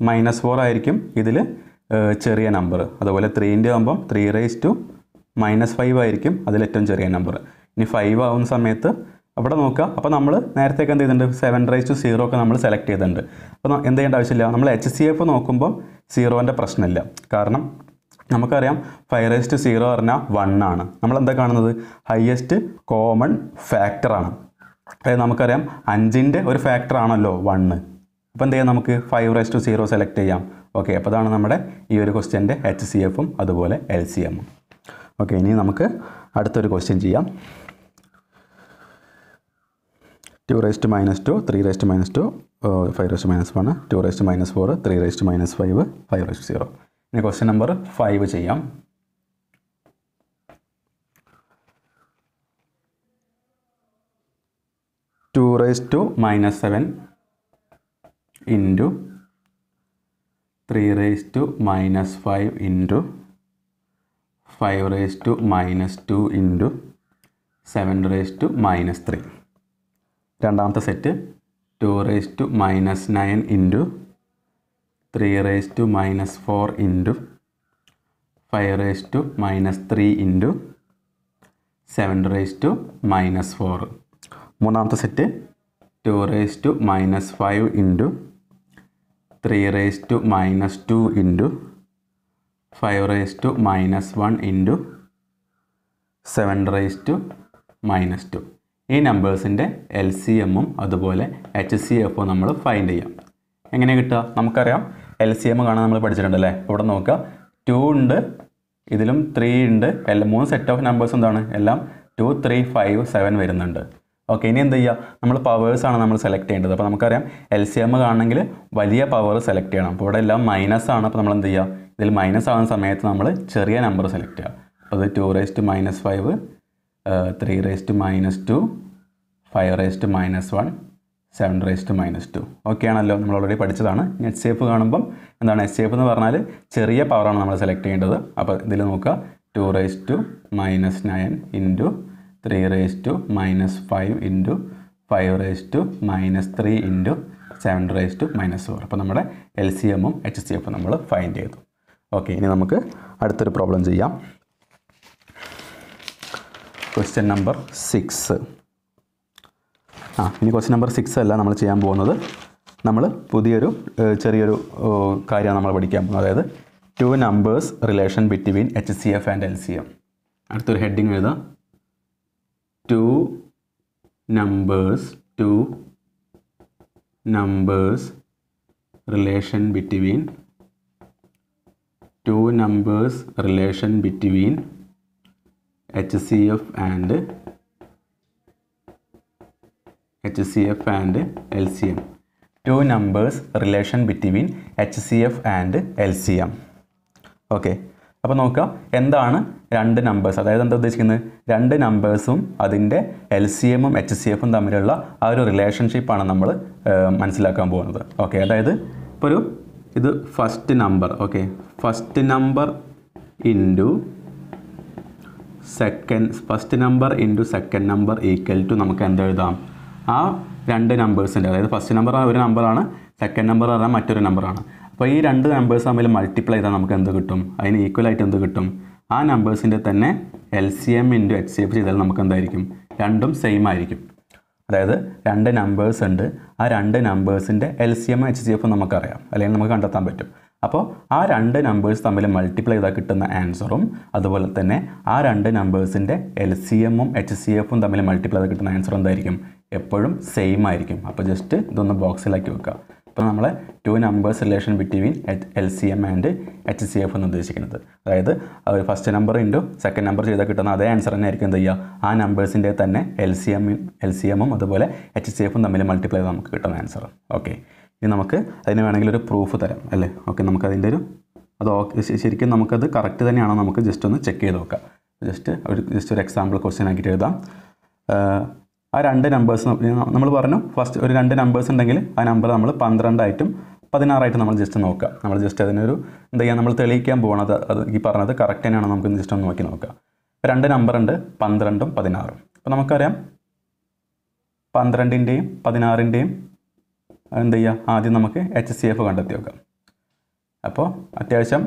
A: minus four ആയിരിക്കും ഇതിൽ ചെറിയ നമ്പർ അതുപോലെ ത്രീൻ്റെ ആകുമ്പം three raise to minus five ആയിരിക്കും അതിലേറ്റവും ഏറ്റവും ചെറിയ നമ്പർ ഇനി ഫൈവ് ആവുന്ന സമയത്ത് അവിടെ നോക്കുക അപ്പോൾ നമ്മൾ നേരത്തെയൊക്കെ എന്ത് ചെയ്തിട്ടുണ്ട് സെവൻ റൈസ് ടു സീറോ ഒക്കെ നമ്മൾ സെലക്ട് ചെയ്തിട്ടുണ്ട് അപ്പോൾ എന്ത് ചെയ്യേണ്ട ആവശ്യമില്ല നമ്മൾ എച്ച് സി എഫ് നോക്കുമ്പോൾ സീറോൻ്റെ പ്രശ്നമില്ല കാരണം നമുക്കറിയാം ഫൈവ് റേസ്റ്റ് സീറോ പറഞ്ഞാൽ വൺ ആണ് നമ്മൾ എന്താ കാണുന്നത് ഹയസ്റ്റ് കോമൺ ഫാക്ടറാണ് അതായത് നമുക്കറിയാം അഞ്ചിൻ്റെ ഒരു ഫാക്ടറാണല്ലോ വണ്ണ് അപ്പോൾ എന്ത് ചെയ്യാം നമുക്ക് five raise to zero select ചെയ്യാം ഓക്കെ അപ്പോൾ അതാണ് നമ്മുടെ ഈ ഒരു ക്വസ്റ്റ്യൻ്റെ എച്ച് സി എഫും അതുപോലെ എൽ സി എമ്മും ഓക്കെ ഇനി നമുക്ക് അടുത്തൊരു ക്വസ്റ്റ്യൻ ചെയ്യാം two raise to minus two three raise to minus two five raise to minus one two raise to minus four three raise to minus five five raise to zero ഇനി question number five ചെയ്യാം two raise to minus seven into three raise to minus five into five raise to minus two into seven raise to minus three രണ്ടാമത്തെ set two raise to minus nine into three raise to minus four into five raise to minus three into seven raise to minus four മൂന്നാമത്തെ set two raise to minus five into three raise to minus two into five raise to minus one into seven raise to minus two ഈ നമ്പേഴ്സിൻ്റെ L C എമ്മും അതുപോലെ H C എഫും നമ്മൾ find ചെയ്യാം എങ്ങനെ കിട്ടുക നമുക്കറിയാം എൽ സി എം കാണാൻ നമ്മൾ പഠിച്ചിട്ടുണ്ടല്ലേ ഇവിടെ നോക്കുക ടു ഉണ്ട് ഇതിലും ത്രീ ഉണ്ട് എല്ലാ മൂന്ന് സെറ്റ് ഓഫ് നമ്പേഴ്സ് എന്താണ് എല്ലാം ടു ത്രീ ഫൈവ് സെവൻ വരുന്നുണ്ട് ഓക്കെ ഇനി എന്ത് ചെയ്യുക നമ്മൾ പവേഴ്സാണ് നമ്മൾ സെലക്ട് ചെയ്യേണ്ടത് അപ്പോൾ നമുക്കറിയാം എൽ സി എം കാണണമെങ്കിൽ വലിയ പവർ സെലക്ട് ചെയ്യണം അപ്പോൾ ഇവിടെ എല്ലാം മൈനസ് ആണ് അപ്പോൾ നമ്മൾ എന്ത് ചെയ്യുക ഇതിൽ മൈനസ് ആകുന്ന സമയത്ത് നമ്മൾ ചെറിയ നമ്പർ സെലക്ട് ചെയ്യുക അപ്പോൾ അത് two raise to minus five three raise to minus two five raise to minus one seven raise to minus two okay ആണല്ലോ നമ്മൾ ഓൾറെഡി പഠിച്ചതാണ് ഇനി എച്ച് എഫ് കാണുമ്പം എന്താണ് എച്ച് എഫ് എന്ന് പറഞ്ഞാൽ ചെറിയ പവറാണ് നമ്മൾ സെലക്ട് ചെയ്യേണ്ടത് അപ്പോൾ ഇതിൽ നോക്കുക two raise to minus nine into three raise to minus five into five raise to minus three into seven raise to minus four അപ്പോൾ നമ്മുടെ എൽ സി എമ്മും എച്ച് സി എഫും നമ്മൾ ഫൈൻഡ് ചെയ്തു ഓക്കെ ഇനി നമുക്ക് അടുത്തൊരു പ്രോബ്ലം ചെയ്യാം ക്വസ്റ്റ്യൻ നമ്പർ സിക്സ് ആ ഇനി ക്വസ്റ്റ്യൻ നമ്പർ സിക്സ് അല്ല നമ്മൾ ചെയ്യാൻ പോകുന്നത് നമ്മൾ പുതിയൊരു ചെറിയൊരു കാര്യമാണ് നമ്മൾ പഠിക്കാൻ പോകുന്നത് അതായത് two numbers relation between H C F and L C M അടുത്തൊരു ഹെഡിങ് എഴുതാം two numbers two numbers relation between two numbers relation between H C F and H C F and L C M two numbers relation between H C F and L C M okay അപ്പോൾ നോക്കുക എന്താണ് രണ്ട് numbers അതായത് എന്താ ഉദ്ദേശിക്കുന്നത് രണ്ട് നമ്പേഴ്സും അതിൻ്റെ എൽ സി എമ്മും എച്ച് സി എഫും തമ്മിലുള്ള ആ ഒരു റിലേഷൻഷിപ്പാണ് നമ്മൾ മനസ്സിലാക്കാൻ പോകുന്നത് ഓക്കെ അതായത് ഇപ്പോൾ ഒരു ഇത് first number okay first number into second first number into second number equal to നമുക്ക് എന്ത് എഴുതാം ആ രണ്ട് നമ്പേഴ്സിൻ്റെ അതായത് ഫസ്റ്റ് നമ്പർ ഒരു നമ്പറാണ് സെക്കൻഡ് നമ്പർ പറഞ്ഞാൽ മറ്റൊരു നമ്പറാണ് അപ്പോൾ ഈ രണ്ട് നമ്പേഴ്സ് തമ്മിൽ മൾട്ടിപ്ലൈ ചെയ്താൽ നമുക്ക് എന്ത് കിട്ടും അതിന് ഈക്വലായിട്ട് എന്ത് കിട്ടും ആ നമ്പേഴ്സിൻ്റെ തന്നെ L C M into H C F ചെയ്താൽ നമുക്ക് എന്തായിരിക്കും രണ്ടും സെയിം ആയിരിക്കും അതായത് രണ്ട് നമ്പേഴ്സ് ഉണ്ട് ആ രണ്ട് നമ്പേഴ്സിൻ്റെ L C M H C F നമുക്കറിയാം അല്ലെങ്കിൽ നമുക്ക് കണ്ടെത്താൻ പറ്റും അപ്പോൾ ആ രണ്ട് നമ്പേഴ്സ് തമ്മിൽ മൾട്ടിപ്ലൈ ചെയ്താൽ കിട്ടുന്ന ആൻസറും അതുപോലെ തന്നെ ആ രണ്ട് നമ്പേഴ്സിൻ്റെ എൽ സി എമ്മും എച്ച് സി എഫും തമ്മിൽ മൾട്ടിപ്ലൈ ചെയ്താൽ കിട്ടുന്ന ആൻസർ എന്തായിരിക്കും എപ്പോഴും സെയിം ആയിരിക്കും അപ്പോൾ ജസ്റ്റ് ഇതൊന്ന് ബോക്സിലാക്കി വെക്കുക ഇപ്പോൾ നമ്മളെ two numbers relation between L C M and H C F എന്ന് ഉദ്ദേശിക്കുന്നത് അതായത് first number into second number ചെയ്താൽ കിട്ടുന്ന അതേ ആൻസർ തന്നെ ആയിരിക്കും എന്ത് ചെയ്യുക ആ നമ്പേഴ്സിൻ്റെ തന്നെ എൽ സി എമ്മും എൽ സി എമ്മും അതുപോലെ എച്ച് സി എഫും തമ്മിൽ മൾട്ടിപ്ലൈ ചെയ്ത് നമുക്ക് കിട്ടുന്ന ആൻസർ ഓക്കെ ഇനി നമുക്ക് അതിന് വേണമെങ്കിൽ ഒരു പ്രൂഫ് തരാം അല്ലേ ഓക്കെ നമുക്കതിൻ്റെ ഒരു അത് ഓക്കെ ശരിക്കും നമുക്കത് കറക്റ്റ് തന്നെയാണോ നമുക്ക് ജസ്റ്റ് ഒന്ന് ചെക്ക് ചെയ്ത് നോക്കാം ജസ്റ്റ് ഒരു ജസ്റ്റ് ഒരു എക്സാമ്പിൾ ക്വസ്റ്റ്യൻ ആക്കിയിട്ട് എഴുതാം ആ രണ്ട് നമ്പേഴ്സ് നമ്മൾ പറഞ്ഞു ഫസ്റ്റ് ഒരു രണ്ട് നമ്പേഴ്സ് ഉണ്ടെങ്കിൽ ആ നമ്പർ നമ്മൾ പന്ത്രണ്ടായിട്ടും പതിനാറായിട്ടും നമ്മൾ ജസ്റ്റ് നോക്കുക നമ്മൾ ജസ്റ്റ് അതിനൊരു എന്താ ചെയ്യുക നമ്മൾ തെളിയിക്കാൻ പോകണത് അത് ഈ പറഞ്ഞത് കറക്റ്റ് തന്നെയാണ് നമുക്ക് ജസ്റ്റ് ഒന്ന് നോക്കി നോക്കുക രണ്ട് നമ്പറുണ്ട് പന്ത്രണ്ടും പതിനാറും അപ്പോൾ നമുക്കറിയാം പന്ത്രണ്ടിൻ്റെയും പതിനാറിൻ്റെയും എന്ത് ചെയ്യുക ആദ്യം നമുക്ക് എച്ച് സി എഫ് കണ്ടെത്തി നോക്കാം അപ്പോൾ അത്യാവശ്യം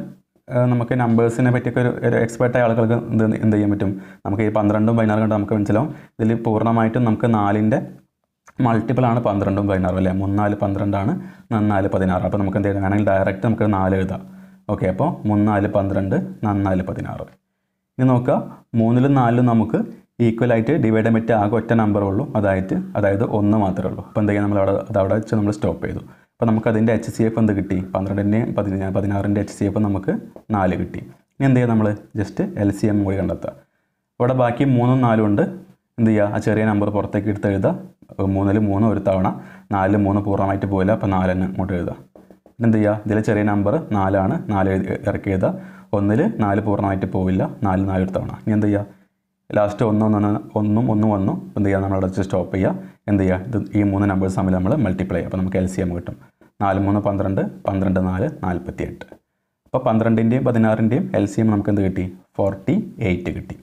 A: നമുക്ക് നമ്പേഴ്സിനെ പറ്റിയൊക്കെ ഒരു ഒരു എക്സ്പേർട്ടായ ആളുകൾക്ക് എന്ത് എന്ത് ചെയ്യാൻ പറ്റും നമുക്ക് ഈ പന്ത്രണ്ടും പതിനാറും കണ്ട് നമുക്ക് മനസ്സിലാവും ഇതിൽ പൂർണ്ണമായിട്ടും നമുക്ക് നാലിൻ്റെ മൾട്ടിപ്പിളാണ് പന്ത്രണ്ടും പതിനാറും അല്ലേ മൂന്നാല് പന്ത്രണ്ടാണ് നന്നാല് പതിനാറ് അപ്പോൾ നമുക്ക് എന്ത് ചെയ്യാം വേണമെങ്കിൽ ഡയറക്റ്റ് നമുക്ക് നാല് എഴുതാം ഓക്കെ അപ്പോൾ മൂന്നാല് പന്ത്രണ്ട് നന്നാല് പതിനാറ് ഇനി നോക്കുക മൂന്നിലും നാലിലും നമുക്ക് ഈക്വലായിട്ട് ഡിവൈഡ് പറ്റിയ ആകെ ഒറ്റ നമ്പറേ ഉള്ളൂ അതായത് അതായത് ഒന്ന് മാത്രമേ ഉള്ളൂ അപ്പോൾ എന്തെങ്കിലും നമ്മൾ അവിടെ അതവിടെ വെച്ച് നമ്മൾ സ്റ്റോപ്പ് ചെയ്തു അപ്പോൾ നമുക്ക് അതിൻ്റെ എച്ച് സി എഫ് എന്ത് കിട്ടി പന്ത്രണ്ടിൻ്റെ പതിനാ പതിനാറിൻ്റെ എച്ച് സി എഫ് നമുക്ക് നാല് കിട്ടി ഇനി എന്ത് ചെയ്യുക നമ്മൾ ജസ്റ്റ് എൽ സി എം കൂടി കണ്ടെത്തുക ഇവിടെ ബാക്കി മൂന്നും നാലും ഉണ്ട് എന്ത് ചെയ്യുക ആ ചെറിയ നമ്പർ പുറത്തേക്ക് എടുത്ത് എഴുതുക മൂന്നിൽ മൂന്ന് ഒരു തവണ നാലിൽ മൂന്ന് പൂർണ്ണമായിട്ട് പോയില്ല അപ്പോൾ നാല് തന്നെ അങ്ങോട്ട് എഴുതുക പിന്നെ എന്ത് ചെയ്യുക ഇതിലെ ചെറിയ നമ്പർ നാലാണ് നാല് ഇറക്കി എഴുതുക ഒന്നിൽ നാല് പൂർണ്ണമായിട്ട് പോവില്ല നാല് നാല് ഒരു തവണ ഇനി എന്ത് ചെയ്യുക ലാസ്റ്റ് ഒന്ന് ഒന്നും ഒന്നും ഒന്നും വന്നു എന്ത് ചെയ്യുക നമ്മളവിടെ വെച്ച് സ്റ്റോപ്പ് ചെയ്യുക എന്ത് ചെയ്യുക ഇത് ഈ മൂന്ന് നമ്പേഴ്സ് തമ്മിൽ നമ്മൾ മൾട്ടിപ്ലൈ അപ്പോൾ നമുക്ക് എൽ സി എം കിട്ടും നാല് മൂന്ന് പന്ത്രണ്ട് പന്ത്രണ്ട് നാല് നാൽപ്പത്തി എട്ട് അപ്പോൾ പന്ത്രണ്ടിൻ്റെയും പതിനാറിൻ്റെയും എൽ സി എം നമുക്ക് എന്ത് കിട്ടി ഫോർട്ടി എയ്റ്റ് കിട്ടി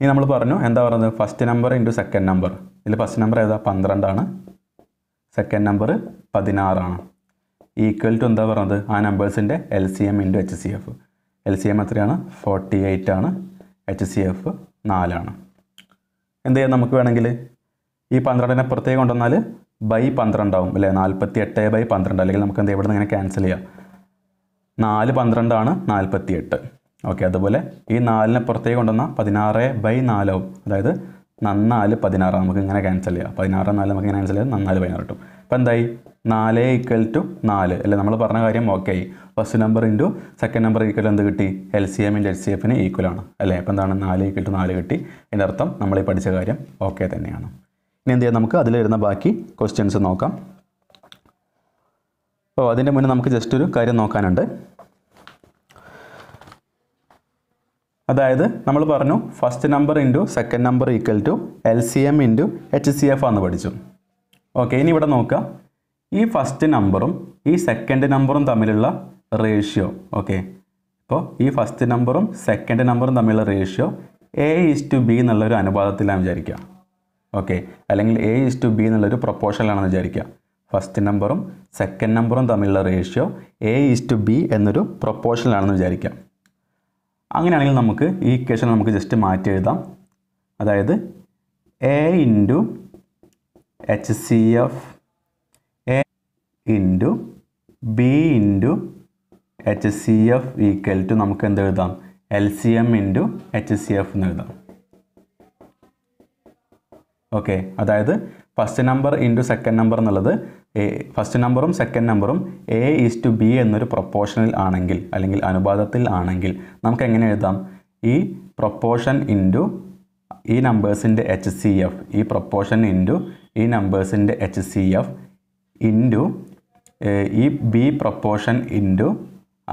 A: ഇനി നമ്മൾ പറഞ്ഞു എന്താ പറയുന്നത് first number into second number ഇതിൽ ഫസ്റ്റ് നമ്പർ ഏതാ പന്ത്രണ്ടാണ് സെക്കൻഡ് നമ്പർ പതിനാറാണ് ഈക്വൽ ടു എന്താ പറയുന്നത് ആ നമ്പേഴ്സിൻ്റെ L C M into H C F L C M എത്രയാണ് ഫോർട്ടി എയ്റ്റ് ആണ് എച്ച് സി എഫ് നാലാണ് എന്ത് ചെയ്യാം നമുക്ക് വേണമെങ്കിൽ ഈ പന്ത്രണ്ടിനെ പ്രത്യേകം കൊണ്ടുവന്നാൽ ബൈ പന്ത്രണ്ടാവും അല്ലേ നാൽപ്പത്തി എട്ട് ബൈ പന്ത്രണ്ട് അല്ലെങ്കിൽ നമുക്ക് എന്താ ഇവിടുന്ന് ഇങ്ങനെ ക്യാൻസൽ ചെയ്യാം നാല് പന്ത്രണ്ടാണ് നാൽപ്പത്തി എട്ട് ഓക്കെ അതുപോലെ ഈ നാലിനെ പുറത്തേക്ക് കൊണ്ടുവന്ന പതിനാറ് ബൈ നാലാവും അതായത് നന്നാല് പതിനാറ് നമുക്ക് ഇങ്ങനെ ക്യാൻസൽ ചെയ്യാം പതിനാറ് നാല് നമുക്ക് ഇങ്ങനെ ക്യാൻസൽ ചെയ്യാം നന്നാല് പതിനാറ് കിട്ടും അപ്പം എന്തായി നാല് ഈക്വൽ ടു നാല് അല്ലേ നമ്മൾ പറഞ്ഞ കാര്യം ഓക്കെ ആയി first number into second number equal എന്ത് കിട്ടി എൽ സി എമ്മിൻ്റെ എൽ സി എഫിന് ഈക്വൽ ആണ് അല്ലേ അപ്പം എന്താണ് നാല് ഈക്വൽ ടു നാല് കിട്ടി ഇതിൻ്റെ അർത്ഥം നമ്മൾ ഈ പഠിച്ച കാര്യം ഓക്കെ തന്നെയാണ് ഇനി എന്ത് ചെയ്യാം നമുക്ക് അതിൽ വരുന്ന ബാക്കി ക്വസ്റ്റ്യൻസ് നോക്കാം അപ്പോൾ അതിൻ്റെ മുന്നേ നമുക്ക് ജസ്റ്റ് ഒരു കാര്യം നോക്കാനുണ്ട് അതായത് നമ്മൾ പറഞ്ഞു first number into second number equal to L C M into H C F ആണെന്ന് പഠിച്ചു ഓക്കെ ഇനി ഇവിടെ നോക്കുക ഈ ഫസ്റ്റ് നമ്പറും ഈ സെക്കൻഡ് നമ്പറും തമ്മിലുള്ള റേഷ്യോ ഓക്കെ അപ്പോൾ ഈ ഫസ്റ്റ് നമ്പറും സെക്കൻഡ് നമ്പറും തമ്മിലുള്ള ratio A is to B എന്നുള്ളൊരു അനുപാതത്തിലാണ് വിചാരിക്കുക ഓക്കെ അല്ലെങ്കിൽ എ ഇസ് ടു ബി എന്നുള്ളൊരു പ്രൊപ്പോർഷനിലാണെന്ന് വിചാരിക്കുക ഫസ്റ്റ് നമ്പറും സെക്കൻഡ് നമ്പറും തമ്മിലുള്ള ratio A is to B എന്നൊരു പ്രൊപ്പോർഷനിലാണെന്ന് വിചാരിക്കാം അങ്ങനെയാണെങ്കിൽ നമുക്ക് ഈ ഇക്വേഷൻ നമുക്ക് ജസ്റ്റ് മാറ്റി എഴുതാം അതായത് A into H C F A into B into H C F equal to നമുക്ക് എന്ത് എഴുതാം L C M into H C F എന്ന് എഴുതാം ഓക്കെ അതായത് first number into second number എന്നുള്ളത് എ ഫസ്റ്റ് നമ്പറും സെക്കൻഡ് നമ്പറും എ ഈസ് ടു ബി എന്നൊരു പ്രൊപ്പോർഷനിൽ ആണെങ്കിൽ അല്ലെങ്കിൽ അനുപാതത്തിൽ ആണെങ്കിൽ നമുക്ക് എങ്ങനെ എഴുതാം ഈ പ്രൊപ്പോർഷൻ ഇൻറ്റു ഈ നമ്പേഴ്സിൻ്റെ എച്ച് സി എഫ് ഈ പ്രൊപ്പോർഷൻ ഇൻറ്റു ഈ നമ്പേഴ്സിൻ്റെ എച്ച് സി എഫ് ഇൻറ്റു ഈ ബി പ്രൊപ്പോർഷൻ ഇൻറ്റു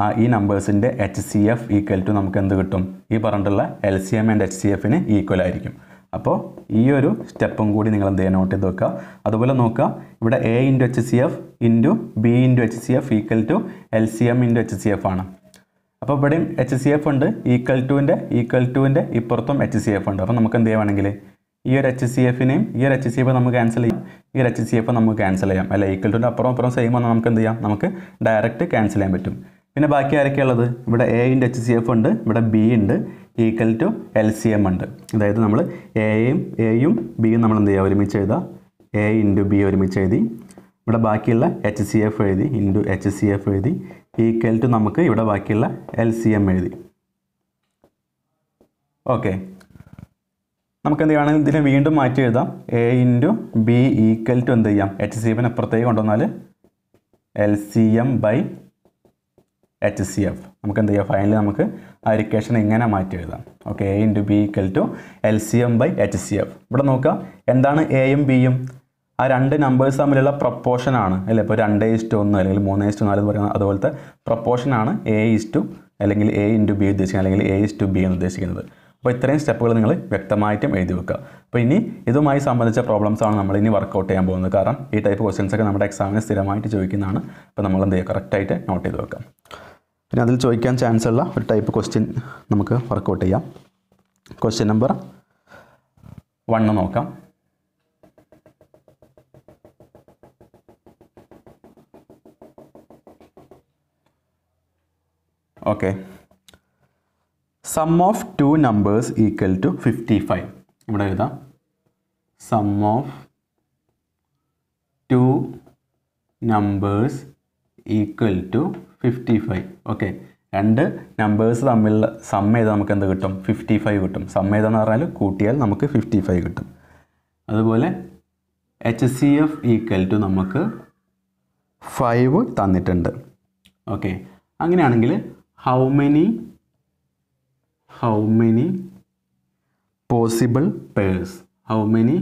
A: ആ ഈ നമ്പേഴ്സിൻ്റെ H C F equal to നമുക്ക് എന്ത് കിട്ടും ഈ പറഞ്ഞിട്ടുള്ള L C M and H C എഫിന് ഈക്വൽ ആയിരിക്കും അപ്പോൾ ഈ ഒരു സ്റ്റെപ്പും കൂടി നിങ്ങൾ എന്ത് ചെയ്യുക നോട്ട് ചെയ്ത് വെക്കുക അതുപോലെ നോക്കുക ഇവിടെ A into H C F into B into H C F equal to L C M into H C F ആണ് അപ്പോൾ ഇവിടെയും എച്ച് സി എഫ് ഉണ്ട് ഈക്വൽ ടുവിൻ്റെ ഈക്വൽ ടുവിൻ്റെ ഇപ്പുറത്തും എച്ച് സി എഫ് ഉണ്ട് അപ്പോൾ നമുക്ക് എന്ത് ചെയ്യുവാണെങ്കിൽ ഈ ഒരു എച്ച് സി എഫിനെയും ഈ ഒരു എച്ച് സി എഫ് നമുക്ക് ക്യാൻസൽ ചെയ്യാം ഈ ഒരു എച്ച് സി എഫ് നമുക്ക് ക്യാൻസൽ ചെയ്യാം അല്ല ഈക്വൽ ടുവിൻ്റെ അപ്പുറം അപ്പുറം സെയിം വന്നാൽ നമുക്ക് എന്ത് ചെയ്യാം നമുക്ക് ഡയറക്റ്റ് ക്യാൻസൽ ചെയ്യാൻ പറ്റും പിന്നെ ബാക്കി ആരൊക്കെയുള്ളത് ഇവിടെ എ ഇൻ്റെ എച്ച് സി എഫ് ഉണ്ട് ഇവിടെ ബി ഉണ്ട് equal to L C M ഉണ്ട് അതായത് നമ്മൾ എയും എയും ബിയും നമ്മൾ എന്ത് ചെയ്യുക ഒരുമിച്ച് എഴുതുക എ ഇൻറ്റു ബി ഒരുമിച്ച് എഴുതി ഇവിടെ ബാക്കിയുള്ള എച്ച് സി എഫ് എഴുതി ഇൻറ്റു എച്ച് സി എഫ് എഴുതി ഈക്വൽ ടു നമുക്ക് ഇവിടെ ബാക്കിയുള്ള എൽ സി എം എഴുതി ഓക്കെ നമുക്ക് എന്ത് ചെയ്യണം ഇതിനെ വീണ്ടും മാറ്റി എഴുതാം A into B equal to എന്ത് ചെയ്യാം എച്ച് സി എഫിന് അപ്പുറത്തേക്ക് കൊണ്ടുവന്നാൽ L C M by H C F നമുക്ക് എന്ത് ചെയ്യാം ഫൈനലി നമുക്ക് ആ ഇറിക്കേഷൻ എങ്ങനെ മാറ്റി എഴുതാം okay A into B equal to L C M by H C F ഇവിടെ നോക്കുക എന്താണ് എയും ബിയും ആ രണ്ട് നമ്പേഴ്സ് തമ്മിലുള്ള പ്രപ്പോർഷനാണ് അല്ലേ ഇപ്പോൾ രണ്ട് ഇസ്റ്റു ഒന്ന് അല്ലെങ്കിൽ മൂന്ന് ഇസ്റ്റു നാല് എന്ന് പറയുന്ന അതുപോലത്തെ പ്രപ്പോർഷനാണ് എ ഇസ്റ്റു അല്ലെങ്കിൽ എ ഇൻറ്റു ബി ഉദ്ദേശിക്കുന്നത് അല്ലെങ്കിൽ എ ഇസ്റ്റു ബി എന്ന് ഉദ്ദേശിക്കുന്നത് അപ്പോൾ ഇത്രയും സ്റ്റെപ്പുകൾ നിങ്ങൾ വ്യക്തമായിട്ടും എഴുതി വെക്കുക അപ്പോൾ ഇനി ഇതുമായി സംബന്ധിച്ച പ്രോബ്ലംസ് ആണ് നമ്മൾ ഇനി വർക്കൗട്ട് ചെയ്യാൻ പോകുന്നത് കാരണം ഈ ടൈപ്പ് ക്വസ്റ്റ്യൻസ് ഒക്കെ നമ്മുടെ എക്സാമിന് സ്ഥിരമായിട്ട് ചോദിക്കുന്നതാണ് അപ്പോൾ നമ്മൾ എന്ത് ചെയ്യുക കറക്റ്റായിട്ട് നോട്ട് ചെയ്ത് വെക്കാം പിന്നെ അതിൽ ചോദിക്കാൻ ചാൻസ് ഉള്ള ഒരു ടൈപ്പ് ക്വസ്റ്റ്യൻ നമുക്ക് വർക്കൗട്ട് ചെയ്യാം ക്വസ്റ്റ്യൻ നമ്പർ വണ്ണ് നോക്കാം okay sum of two numbers equal to fifty five ഇവിടെ എഴുതാം sum of two numbers equal to fifty five okay രണ്ട് നമ്പേഴ്സ് തമ്മിലുള്ള സം ചെയ്താൽ നമുക്ക് എന്ത് കിട്ടും ഫിഫ്റ്റി ഫൈവ് കിട്ടും സം ചെയ്താന്ന് പറഞ്ഞാൽ കൂട്ടിയാൽ നമുക്ക് ഫിഫ്റ്റി ഫൈവ് കിട്ടും അതുപോലെ H C F equal to നമുക്ക് ഫൈവ് തന്നിട്ടുണ്ട് ഓക്കെ അങ്ങനെയാണെങ്കിൽ how many how many possible pairs how many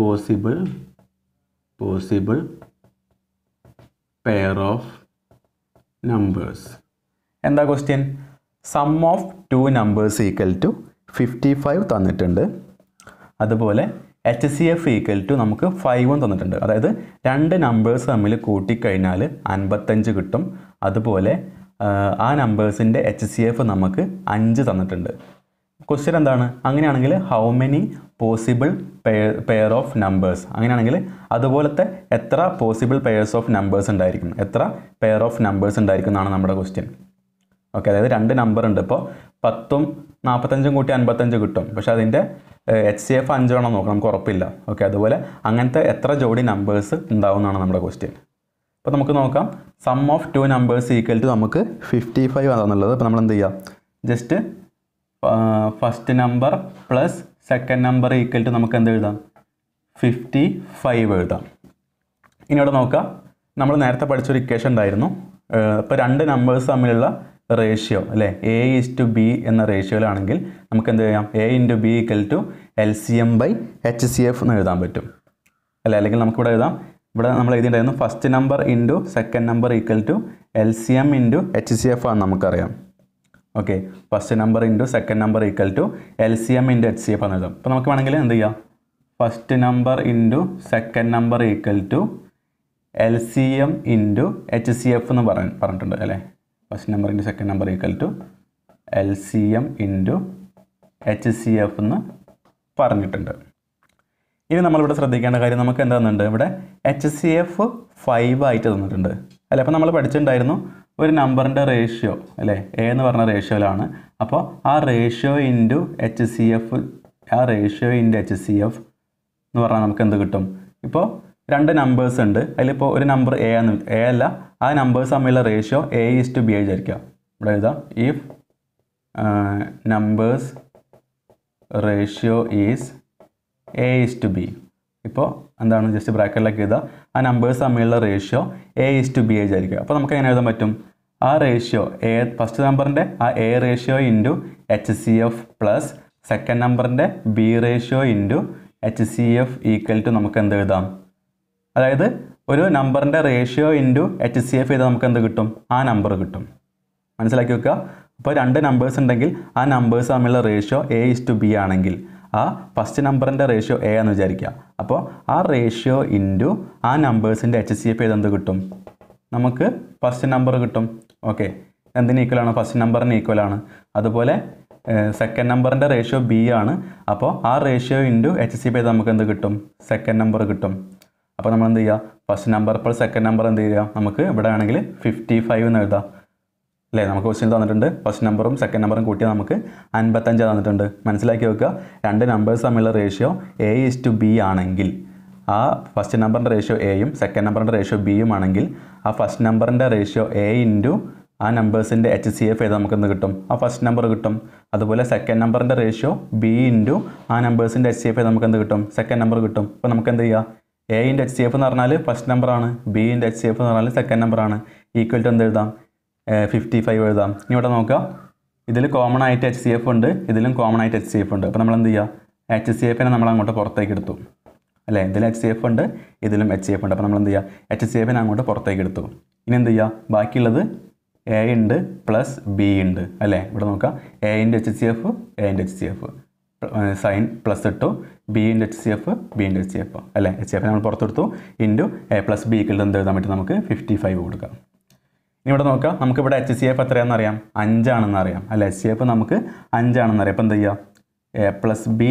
A: possible possible pair of numbers എന്താ question sum of two numbers equal to fifty five തന്നിട്ടുണ്ട് അതുപോലെ H C F equal to നമുക്ക് ഫൈവും തന്നിട്ടുണ്ട് അതായത് രണ്ട് നമ്പേഴ്സ് തമ്മിൽ കൂട്ടിക്കഴിഞ്ഞാൽ അൻപത്തഞ്ച് കിട്ടും അതുപോലെ ആ നമ്പേഴ്സിൻ്റെ എച്ച് സി എഫ് നമുക്ക് അഞ്ച് തന്നിട്ടുണ്ട് ക്വസ്റ്റ്യൻ എന്താണ് അങ്ങനെയാണെങ്കിൽ how many possible pair pair of numbers അങ്ങനെയാണെങ്കിൽ അതുപോലത്തെ എത്ര പോസിബിൾ പെയർസ് ഓഫ് നമ്പേഴ്സ് ഉണ്ടായിരിക്കും എത്ര പെയർ ഓഫ് നമ്പേഴ്സ് ഉണ്ടായിരിക്കും എന്നാണ് നമ്മുടെ ക്വസ്റ്റ്യൻ ഓക്കെ അതായത് രണ്ട് നമ്പർ ഉണ്ട് ഇപ്പോൾ പത്തും നാൽപ്പത്തഞ്ചും കൂട്ടി അൻപത്തഞ്ച് കിട്ടും പക്ഷെ അതിൻ്റെ എച്ച് സി എഫ് അഞ്ചാണോ നോക്കാം നമുക്ക് ഉറപ്പില്ല ഓക്കെ അതുപോലെ അങ്ങനത്തെ എത്ര ജോഡി നമ്പേഴ്സ് ഉണ്ടാവും എന്നാണ് നമ്മുടെ ക്വസ്റ്റ്യൻ അപ്പോൾ നമുക്ക് നോക്കാം sum of two numbers equal to നമുക്ക് ഫിഫ്റ്റി ഫൈവ് ആണെന്നുള്ളത് അപ്പോൾ നമ്മൾ എന്ത് ചെയ്യുക just first number plus second number equal to നമുക്ക് എന്ത് എഴുതാം ഫിഫ്റ്റി ഫൈവ് എഴുതാം ഇനി ഇവിടെ നോക്കാം നമ്മൾ നേരത്തെ പഠിച്ചൊരു ഇക്വേഷൻ ഉണ്ടായിരുന്നു ഇപ്പോൾ രണ്ട് നമ്പേഴ്സ് തമ്മിലുള്ള റേഷ്യോ അല്ലേ എ ഈസ് ടു ബി എന്ന റേഷ്യോയിലാണെങ്കിൽ നമുക്ക് എന്ത് ചെയ്യാം A into B equal to L C M by H C F എന്ന് എഴുതാൻ പറ്റും അല്ലേ അല്ലെങ്കിൽ നമുക്കിവിടെ എഴുതാം ഇവിടെ നമ്മൾ എഴുതിയിട്ടുണ്ടായിരുന്നു first number into second number equal to L C M into H C F ആണ് നമുക്കറിയാം okay first number into second number equal to L C M into H C F എന്ന് അപ്പോൾ നമുക്ക് വേണമെങ്കിൽ എന്ത് ചെയ്യാം first number into second number equal to L C M into H C F എന്ന് പറ പറഞ്ഞിട്ടുണ്ട് അല്ലേ first number into second number equal to L C M into H C F എന്ന് പറഞ്ഞിട്ടുണ്ട് ഇനി നമ്മളിവിടെ ശ്രദ്ധിക്കേണ്ട കാര്യം നമുക്ക് എന്താ തന്നിട്ടുണ്ട് ഇവിടെ എച്ച് സി എഫ് ഫൈവ് ആയിട്ട് തന്നിട്ടുണ്ട് അല്ലേ അപ്പോൾ നമ്മൾ പഠിച്ചിട്ടുണ്ടായിരുന്നു ഒരു നമ്പറിൻ്റെ റേഷ്യോ അല്ലേ എ എന്ന് പറഞ്ഞ റേഷ്യോയിലാണ് അപ്പോൾ ആ ratio into H C F ആ ratio into H C F എന്ന് പറഞ്ഞാൽ നമുക്ക് എന്ത് കിട്ടും ഇപ്പോൾ രണ്ട് നമ്പേഴ്സ് ഉണ്ട് അതിലിപ്പോൾ ഒരു നമ്പർ എ എന്ന് എ അല്ല ആ നമ്പേഴ്സ് തമ്മിലുള്ള ratio A is to B വിചാരിക്കുക ഇവിടെ എഴുതാം if numbers ratio is A is to B ഇപ്പോൾ എന്താണ് ജസ്റ്റ് ബ്രാക്കറ്റിലേക്ക് എഴുതുക ആ നമ്പേഴ്സ് തമ്മിലുള്ള ratio A is to B H ആയിരിക്കും അപ്പോൾ നമുക്ക് എങ്ങനെ എഴുതാൻ പറ്റും ആ റേഷ്യോ എ ഫസ്റ്റ് നമ്പറിൻ്റെ ആ A ratio into H C F plus second നമ്പറിൻ്റെ B ratio into H C F equal to നമുക്ക് എന്ത് എഴുതാം അതായത് ഒരു നമ്പറിൻ്റെ ratio into H C F ചെയ്താൽ നമുക്ക് എന്ത് കിട്ടും ആ നമ്പർ കിട്ടും മനസ്സിലാക്കി വെക്കുക അപ്പോൾ രണ്ട് നമ്പേഴ്സ് ഉണ്ടെങ്കിൽ ആ നമ്പേഴ്സ് തമ്മിലുള്ള ratio A is to B ആണെങ്കിൽ ആ ഫസ്റ്റ് നമ്പറിൻ്റെ റേഷ്യോ എ എന്ന് വിചാരിക്കുക അപ്പോൾ ആ റേഷ്യോ ഇൻറ്റു ആ നമ്പേഴ്സിൻ്റെ എച്ച് സി എഫ് ചെയ്തെന്ത് കിട്ടും നമുക്ക് ഫസ്റ്റ് നമ്പർ കിട്ടും ഓക്കെ എന്തിന് ആണ് ഫസ്റ്റ് നമ്പറിന് ആണ് അതുപോലെ സെക്കൻഡ് നമ്പറിൻ്റെ റേഷ്യോ ബി ആണ് അപ്പോൾ ആ ratio into H C F നമുക്ക് എന്ത് കിട്ടും സെക്കൻഡ് നമ്പർ കിട്ടും അപ്പോൾ നമ്മൾ എന്ത് ചെയ്യുക ഫസ്റ്റ് നമ്പർ ഇപ്പോൾ സെക്കൻഡ് നമ്പർ എന്ത് ചെയ്യുക നമുക്ക് ഇവിടെ ആണെങ്കിൽ ഫിഫ്റ്റി ഫൈവ് എന്ന് എഴുതാം അല്ലേ നമുക്ക് ക്വസ്റ്റ്യൻ തന്നിട്ടുണ്ട് ഫസ്റ്റ് നമ്പറും സെക്കൻഡ് നമ്പറും കൂട്ടിയാൽ നമുക്ക് അൻപത്തഞ്ച് തന്നിട്ടുണ്ട് മനസ്സിലാക്കി വെക്കുക രണ്ട് നമ്പേഴ്സ് തമ്മിലുള്ള ratio A is to B ആണെങ്കിൽ ആ ഫസ്റ്റ് നമ്പറിൻ്റെ റേഷ്യോ എയും സെക്കൻഡ് നമ്പറിൻ്റെ റേഷ്യോ ബിയും ആണെങ്കിൽ ആ ഫസ്റ്റ് നമ്പറിൻ്റെ റേഷ്യോ എ ഇൻറ്റു ആ നമ്പേഴ്സിൻ്റെ എച്ച് സി എഫ് ചെയ്ത് നമുക്കെന്ത് കിട്ടും ആ ഫസ്റ്റ് നമ്പർ കിട്ടും അതുപോലെ സെക്കൻഡ് നമ്പറിൻ്റെ റേഷ്യോ ബി ഇൻറ്റു ആ നമ്പേഴ്സിൻ്റെ എച്ച് സി എഫ് ചെയ്ത് നമുക്കെന്ത് കിട്ടും സെക്കൻഡ് നമ്പർ കിട്ടും അപ്പോൾ നമുക്ക് എന്ത് ചെയ്യുക എ ഇൻ്റെ എച്ച് സി എഫ് എന്ന് പറഞ്ഞാൽ ഫസ്റ്റ് നമ്പറാണ് ബി ഇൻ്റെ എച്ച് സി എഫ് എന്ന് പറഞ്ഞാൽ സെക്കൻഡ് നമ്പറാണ് ഈക്വൽ ടു എന്ത് എഴുതാം ഫിഫ്റ്റി ഫൈവ് എഴുതാം ഇനി ഇവിടെ നോക്കുക ഇതിൽ കോമൺ ആയിട്ട് എച്ച് സി എഫ് ഉണ്ട് ഇതിലും കോമൺ ആയിട്ട് എച്ച് സി എഫ് ഉണ്ട് അപ്പോൾ നമ്മൾ എന്ത് ചെയ്യുക എച്ച് സി എഫിനെ നമ്മൾ അങ്ങോട്ട് പുറത്തേക്ക് എടുത്തു അല്ലേ ഇതിൽ എച്ച് സി എഫ് ഉണ്ട് ഇതിലും എച്ച് സി എഫ് ഉണ്ട് അപ്പോൾ നമ്മൾ എന്ത് ചെയ്യുക എച്ച് സി എഫിനെ അങ്ങോട്ട് പുറത്തേക്ക് എടുത്തു ഇനി എന്ത് ചെയ്യുക ബാക്കിയുള്ളത് എ ഉണ്ട് പ്ലസ് ബി ഉണ്ട് അല്ലേ ഇവിടെ നോക്കുക എ ഇൻ്റെ എച്ച് സി എഫ് എ ഇൻ്റെ H C F sign plus ഇട്ടു ബി ഇൻ്റെ എച്ച് സി എഫ് ബി ഇൻ്റെ എച്ച് സി എഫ് അല്ലേ എച്ച് സി എഫ് നമ്മൾ പുറത്തെടുത്തു ഇൻറ്റു എ പ്ലസ് ബിക്കുള്ള എന്ത് എഴുതാൻ പറ്റും നമുക്ക് ഫിഫ്റ്റി ഫൈവ് കൊടുക്കാം ഇവിടെ നോക്കുക നമുക്കിവിടെ എച്ച് സി എഫ് എത്രയാണെന്ന് അറിയാം അഞ്ചാണെന്ന് അറിയാം അല്ല എച്ച് സി എഫ് നമുക്ക് അഞ്ചാണെന്ന് അറിയാം അപ്പോൾ എന്ത് ചെയ്യുക A plus B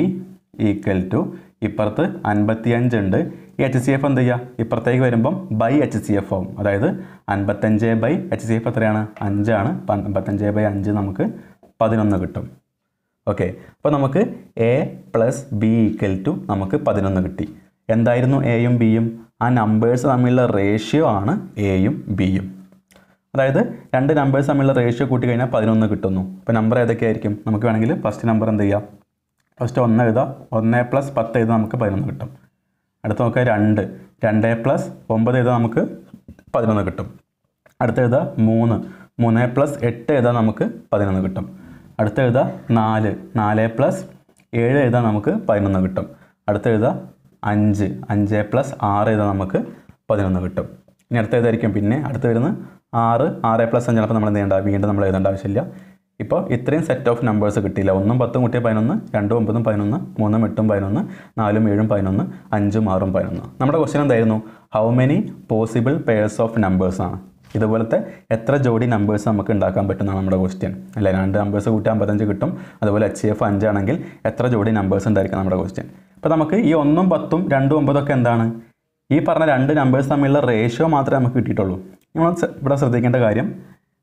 A: equal to ഇപ്പുറത്ത് അൻപത്തി അഞ്ചുണ്ട് ഈ എച്ച് സി എഫ് എന്ത് ചെയ്യുക ഇപ്പുറത്തേക്ക് വരുമ്പം ബൈ എച്ച് സി എഫ് ആവും അതായത് അൻപത്തഞ്ച് ബൈ എച്ച് സി എഫ് എത്രയാണ് അഞ്ചാണ് അൻപത്തഞ്ച് ബൈ അഞ്ച് നമുക്ക് പതിനൊന്ന് കിട്ടും ഓക്കെ അപ്പോൾ നമുക്ക് A plus B equal to നമുക്ക് പതിനൊന്ന് കിട്ടി എന്തായിരുന്നു എയും ബിയും ആ നമ്പേഴ്സ് തമ്മിലുള്ള റേഷ്യോ ആണ് എയും ബിയും അതായത് രണ്ട് നമ്പേഴ്സ് തമ്മിലുള്ള റേഷ്യോ കൂട്ടി കഴിഞ്ഞാൽ പതിനൊന്ന് കിട്ടുന്നു അപ്പോൾ നമ്പർ ഏതൊക്കെയായിരിക്കും നമുക്ക് വേണമെങ്കിൽ ഫസ്റ്റ് നമ്പർ എന്ത് ചെയ്യാം ഫസ്റ്റ് ഒന്ന് എഴുതാം ഒന്ന് പ്ലസ് പത്ത് എഴുതാം നമുക്ക് പതിനൊന്ന് കിട്ടും അടുത്ത നോക്കുക രണ്ട് രണ്ട് പ്ലസ് ഒമ്പത് എഴുതാം നമുക്ക് പതിനൊന്ന് കിട്ടും അടുത്ത എഴുതാ മൂന്ന് മൂന്ന് പ്ലസ് എട്ട് എഴുതാം നമുക്ക് പതിനൊന്ന് കിട്ടും അടുത്ത എഴുതാ നാല് നാല് പ്ലസ് ഏഴ് എഴുതാം നമുക്ക് പതിനൊന്ന് കിട്ടും അടുത്ത എഴുതാ അഞ്ച് അഞ്ച് പ്ലസ് ആറ് എഴുതാം നമുക്ക് പതിനൊന്ന് കിട്ടും ഇനി അടുത്തതായിരിക്കും പിന്നെ അടുത്ത് വരുന്ന ആറ് ആറ് പ്ലസ് അഞ്ച് നമ്മൾ എന്ത് വീണ്ടും നമ്മൾ എഴുതേണ്ട ആവശ്യമില്ല ഇപ്പോൾ ഇത്രയും സെറ്റ് ഓഫ് നമ്പേഴ്സ് കിട്ടിയില്ല ഒന്നും പത്തും കുട്ടിയെ പതിനൊന്ന് രണ്ടും ഒമ്പതും പതിനൊന്ന് മൂന്നും എട്ടും പതിനൊന്ന് നാലും ഏഴും പതിനൊന്ന് അഞ്ചും ആറും പതിനൊന്ന് നമ്മുടെ ക്വസ്റ്റൻ എന്തായിരുന്നു how many possible pairs of നമ്പേഴ്സാണ് ഇതുപോലത്തെ എത്ര ജോഡി നമ്പേഴ്സ് നമുക്ക് ഉണ്ടാക്കാൻ പറ്റുന്നതാണ് നമ്മുടെ ക്വസ്റ്റ്യൻ അല്ലെ രണ്ട് നമ്പേഴ്സ് കൂട്ടി അമ്പത്തഞ്ച് കിട്ടും അതുപോലെ എച്ച് എഫ് അഞ്ചാണെങ്കിൽ എത്ര ജോഡി നമ്പേഴ്സ് ഉണ്ടായിരിക്കും നമ്മുടെ ക്വസ്റ്റ്യൻ അപ്പോൾ നമുക്ക് ഈ ഒന്നും പത്തും രണ്ടും ഒമ്പതൊക്കെ എന്താണ് ഈ പറഞ്ഞ രണ്ട് നമ്പേഴ്സ് തമ്മിലുള്ള റേഷ്യോ മാത്രമേ നമുക്ക് കിട്ടിയിട്ടുള്ളൂ നമ്മൾ ഇവിടെ ശ്രദ്ധിക്കേണ്ട കാര്യം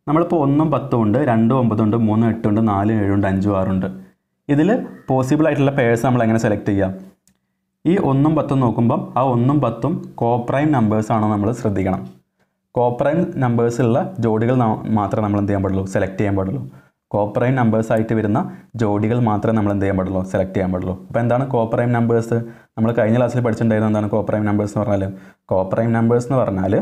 A: നമ്മളിപ്പോൾ ഒന്നും പത്തും ഉണ്ട് രണ്ടും ഒമ്പതുണ്ട് മൂന്നും എട്ടുണ്ട് നാലും ഏഴുണ്ട് അഞ്ചും ആറുണ്ട് ഇതിൽ പോസിബിൾ ആയിട്ടുള്ള പേഴ്സ് നമ്മൾ എങ്ങനെ സെലക്ട് ചെയ്യാം ഈ ഒന്നും പത്തും നോക്കുമ്പം ആ ഒന്നും പത്തും കോപ്രൈം നമ്പേഴ്സ് ആണോ നമ്മൾ ശ്രദ്ധിക്കണം കോപ്രൈം നമ്പേഴ്സുള്ള ജോഡികൾ മാത്രമേ നമ്മൾ എന്ത് ചെയ്യാൻ പാടുള്ളൂ സെലക്ട് ചെയ്യാൻ പാടുള്ളൂ കോപ്രൈം നമ്പേഴ്സ് ആയിട്ട് വരുന്ന ജോഡികൾ മാത്രമേ നമ്മൾ എന്ത് ചെയ്യാൻ പാടുള്ളൂ സെലക്ട് ചെയ്യാൻ പാടുള്ളൂ അപ്പോൾ എന്താണ് കോപ്രൈം നമ്പേഴ്സ് നമ്മൾ കഴിഞ്ഞ ക്ലാസ്സിൽ പഠിച്ചിട്ടുണ്ടായിരുന്ന എന്താണ് കോപ്രൈം നമ്പേഴ്സ് എന്ന് പറഞ്ഞാൽ കോപ്രൈം നമ്പേഴ്സ് എന്ന് പറഞ്ഞാൽ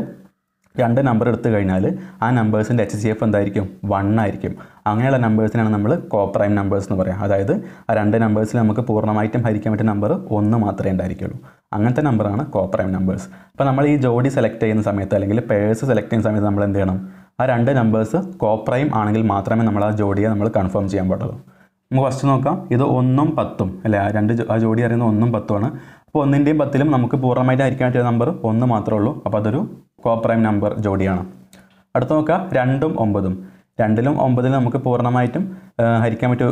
A: രണ്ട് നമ്പർ എടുത്തു കഴിഞ്ഞാൽ ആ നമ്പേഴ്സിൻ്റെ എച്ച് സി എഫ് എന്തായിരിക്കും വൺ ആയിരിക്കും അങ്ങനെയുള്ള നമ്പേഴ്സിനാണ് നമ്മൾ കോപ്രൈം നമ്പേഴ്സ് എന്ന് പറയുക അതായത് ആ രണ്ട് നമ്പേഴ്സിൽ നമുക്ക് പൂർണ്ണമായിട്ടും ഹരിക്കാൻ പറ്റിയ നമ്പർ ഒന്ന് മാത്രമേ ഉണ്ടായിരിക്കുള്ളൂ അങ്ങനത്തെ നമ്പറാണ് കോപ്രൈം നമ്പേഴ്സ് അപ്പോൾ നമ്മൾ ഈ ജോഡി സെലക്ട് ചെയ്യുന്ന സമയത്ത് അല്ലെങ്കിൽ പേഴ്സ് സെലക്ട് ചെയ്യുന്ന സമയത്ത് നമ്മൾ എന്ത് ചെയ്യണം ആ രണ്ട് നമ്പേഴ്സ് കോപ്രൈം ആണെങ്കിൽ മാത്രമേ നമ്മൾ ആ ജോഡിയെ നമ്മൾ കൺഫേം ചെയ്യാൻ പാടുള്ളൂ നമുക്ക് ഫസ്റ്റ് നോക്കാം ഇത് ഒന്നും പത്തും അല്ലേ ആ രണ്ട് ആ ജോഡി അറിയുന്ന ഒന്നും പത്തുമാണ് അപ്പോൾ ഒന്നിൻ്റെയും പത്തിലും നമുക്ക് പൂർണ്ണമായിട്ട് ആയിരിക്കാൻ പറ്റിയ നമ്പർ ഒന്ന് മാത്രമേ ഉള്ളൂ അപ്പോൾ അതൊരു കോപ്രൈം നമ്പർ ജോഡിയാണ് അടുത്ത നോക്കാം രണ്ടും ഒമ്പതും രണ്ടിലും ഒമ്പതിലും നമുക്ക് പൂർണ്ണമായിട്ടും ഹരിക്കാൻ പറ്റിയ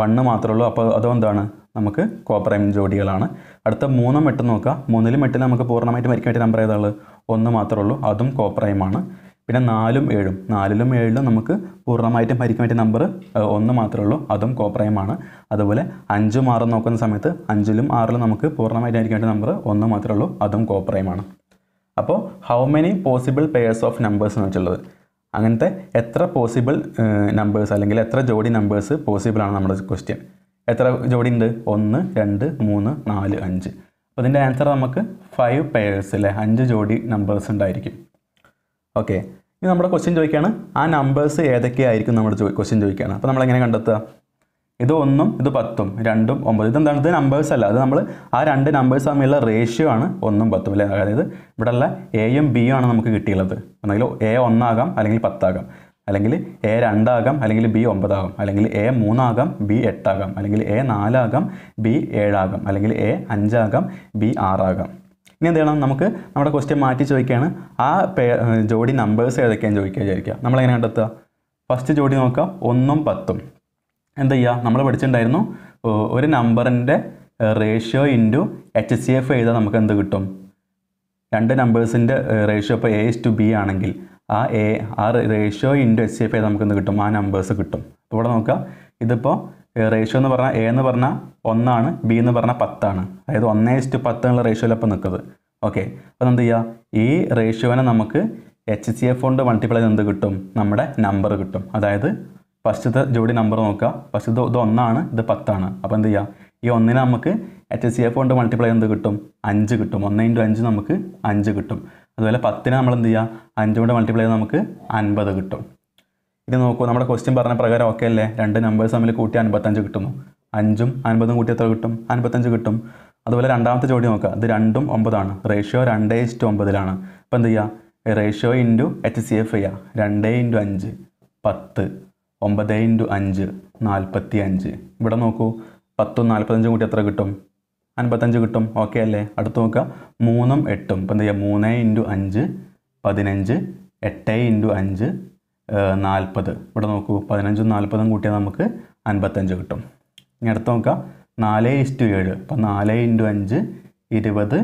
A: വണ്ണ് മാത്രമേ ഉള്ളൂ അപ്പോൾ അതെന്താണ് നമുക്ക് കോപ്രൈം ജോഡികളാണ് അടുത്ത മൂന്നും എട്ടും നോക്കുക മൂന്നിലും എട്ടിലും നമുക്ക് പൂർണ്ണമായിട്ടും ഹരിക്കാൻ പറ്റിയ നമ്പർ ഏതാണ് ഒന്ന് മാത്രമേ ഉള്ളൂ അതും കോപ്രൈമാണ് പിന്നെ നാലും ഏഴും നാലിലും ഏഴിലും നമുക്ക് പൂർണ്ണമായിട്ടും ഭരിക്കാൻ പറ്റിയ നമ്പർ ഒന്ന് മാത്രമേ ഉള്ളൂ അതും കോപ്രയമാണ് അതുപോലെ അഞ്ചും ആറും നോക്കുന്ന സമയത്ത് അഞ്ചിലും ആറിലും നമുക്ക് പൂർണ്ണമായിട്ട് ഭരിക്കാൻ പറ്റിയ നമ്പർ ഒന്ന് മാത്രമേ ഉള്ളൂ അതും കോപ്രയമാണ് അപ്പോൾ how many possible pairs of numbers എന്ന് വെച്ചിട്ടുള്ളത് അങ്ങനത്തെ എത്ര പോസിബിൾ നമ്പേഴ്സ് അല്ലെങ്കിൽ എത്ര ജോഡി നമ്പേഴ്സ് പോസിബിൾ ആണ് നമ്മുടെ ക്വസ്റ്റ്യൻ എത്ര ജോഡി ഉണ്ട് ഒന്ന് രണ്ട് മൂന്ന് നാല് അഞ്ച് അപ്പോൾ ഇതിൻ്റെ ആൻസർ നമുക്ക് ഫൈവ് പെയേഴ്സ് അല്ലേ അഞ്ച് ജോഡി നമ്പേഴ്സ് ഉണ്ടായിരിക്കും ഓക്കെ ഇനി നമ്മുടെ ക്വസ്റ്റ്യൻ ചോദിക്കുകയാണ് ആ നമ്പേഴ്സ് ഏതൊക്കെയായിരിക്കും നമ്മൾ ക്വസ്റ്റ്യൻ ചോദിക്കുകയാണ് അപ്പോൾ നമ്മളെങ്ങനെ കണ്ടെത്തുക ഇത് ഒന്നും ഇത് പത്തും രണ്ടും ഒമ്പത് ഇതെന്താണ് ഇത് നമ്പേഴ്സ് അല്ല അത് നമ്മൾ ആ രണ്ട് നമ്പേഴ്സ് തമ്മിലുള്ള റേഷ്യോ ആണ് ഒന്നും പത്തും അല്ലേ അതായത് ഉള്ള എയും ബിയും ആണ് നമുക്ക് കിട്ടിയുള്ളത് ഒന്നെങ്കിൽ എ ഒന്നാകാം അല്ലെങ്കിൽ പത്താകാം അല്ലെങ്കിൽ എ രണ്ടാകാം അല്ലെങ്കിൽ ബി ഒമ്പതാകാം അല്ലെങ്കിൽ എ മൂന്നാകാം ബി എട്ടാകാം അല്ലെങ്കിൽ എ നാലാകാം ബി ഏഴാകാം അല്ലെങ്കിൽ എ അഞ്ചാകാം ബി ആറാകാം ഇനി എന്ത് ചെയ്യണം നമുക്ക് നമ്മുടെ ക്വസ്റ്റ്യൻ മാറ്റി ചോദിക്കുകയാണ് ആ പേ ജോഡി നമ്പേഴ്സ് ഏതൊക്കെയാണ് ചോദിക്കുക വിചാരിക്കുക നമ്മളെങ്ങനെ കണ്ടെത്തുക ഫസ്റ്റ് ജോഡി നോക്കുക ഒന്നും പത്തും എന്താ ചെയ്യുക നമ്മൾ പഠിച്ചിട്ടുണ്ടായിരുന്നു ഒരു നമ്പറിൻ്റെ ratio into H C F എഴുതാൻ നമുക്ക് എന്ത് കിട്ടും രണ്ട് നമ്പേഴ്സിൻ്റെ റേഷ്യോ ഇപ്പോൾ എ ഇസ് ടു ബി ആണെങ്കിൽ ആ എ ആ ratio into H C F എഴുതാൻ നമുക്ക് എന്ത് കിട്ടും ആ നമ്പേഴ്സ് കിട്ടും ഇവിടെ നോക്കുക ഇതിപ്പോൾ റേഷ്യോ എന്ന് പറഞ്ഞാൽ എ എന്ന് പറഞ്ഞാൽ ഒന്നാണ് ബി എന്ന് പറഞ്ഞാൽ പത്താണ് അതായത് ഒന്നേ ഇസ്റ്റ് പത്ത് എന്നുള്ള റേഷ്യോയിലപ്പം നിൽക്കുന്നത് ഓക്കെ അപ്പോൾ എന്ത് ചെയ്യുക ഈ റേഷ്യോനെ നമുക്ക് എച്ച് സി എഫ് കൊണ്ട് മൾട്ടിപ്ലൈ ചെയ്ത് എന്ത് കിട്ടും നമ്മുടെ നമ്പർ കിട്ടും അതായത് ഫസ്റ്റത്തെ ജോഡി നമ്പർ നോക്കുക ഫസ്റ്റ് ഇത് ഒന്നാണ് ഇത് പത്താണ് അപ്പോൾ എന്ത് ചെയ്യുക ഈ ഒന്നിന് നമുക്ക് എച്ച് സി എഫ് കൊണ്ട് മൾട്ടിപ്ലൈ എന്ത് കിട്ടും അഞ്ച് കിട്ടും ഒന്ന് ഇൻറ്റു അഞ്ച് നമുക്ക് അഞ്ച് കിട്ടും അതുപോലെ പത്തിന് നമ്മൾ എന്ത് ചെയ്യുക അഞ്ച് കൊണ്ട് മൾട്ടിപ്ലൈ ചെയ്ത് നമുക്ക് അൻപത് കിട്ടും ഇത് നോക്കൂ നമ്മുടെ ക്വസ്റ്റ്യൻ പറഞ്ഞ പ്രകാരം ഓക്കെ അല്ലേ രണ്ട് നമ്പേഴ്സ് തമ്മിൽ കൂട്ടി അൻപത്തഞ്ച് കിട്ടുന്നു അഞ്ചും അൻപതും കൂട്ടി എത്ര കിട്ടും അൻപത്തഞ്ച് കിട്ടും അതുപോലെ രണ്ടാമത്തെ ജോഡി നോക്കുക ഇത് രണ്ടും ഒമ്പതാണ് റേഷ്യോ രണ്ടേ ഇഷ്ടം ഒമ്പതിലാണ് അപ്പോൾ എന്ത് ചെയ്യുക ratio into H C F ചെയ്യുക രണ്ടേ ഇൻറ്റു അഞ്ച് പത്ത് ഒമ്പത് ഇൻറ്റു അഞ്ച് നാൽപ്പത്തി അഞ്ച് ഇവിടെ നോക്കൂ പത്തും നാൽപ്പത്തഞ്ചും കൂട്ടി എത്ര കിട്ടും അൻപത്തഞ്ച് കിട്ടും ഓക്കെ അല്ലേ അടുത്ത് നോക്കുക മൂന്നും എട്ടും ഇപ്പം എന്ത് ചെയ്യുക മൂന്ന് ഇൻറ്റു അഞ്ച് പതിനഞ്ച് എട്ട് ഇൻറ്റു അഞ്ച് നാൽപ്പത് ഇവിടെ നോക്കൂ പതിനഞ്ചും നാൽപ്പതും കൂട്ടിയാൽ നമുക്ക് അൻപത്തഞ്ച് കിട്ടും ഇനി അടുത്ത് നോക്കുക നാല് ഇസ്റ്റു ഏഴ് അപ്പം നാല് ഇൻറ്റു അഞ്ച് ഇരുപത്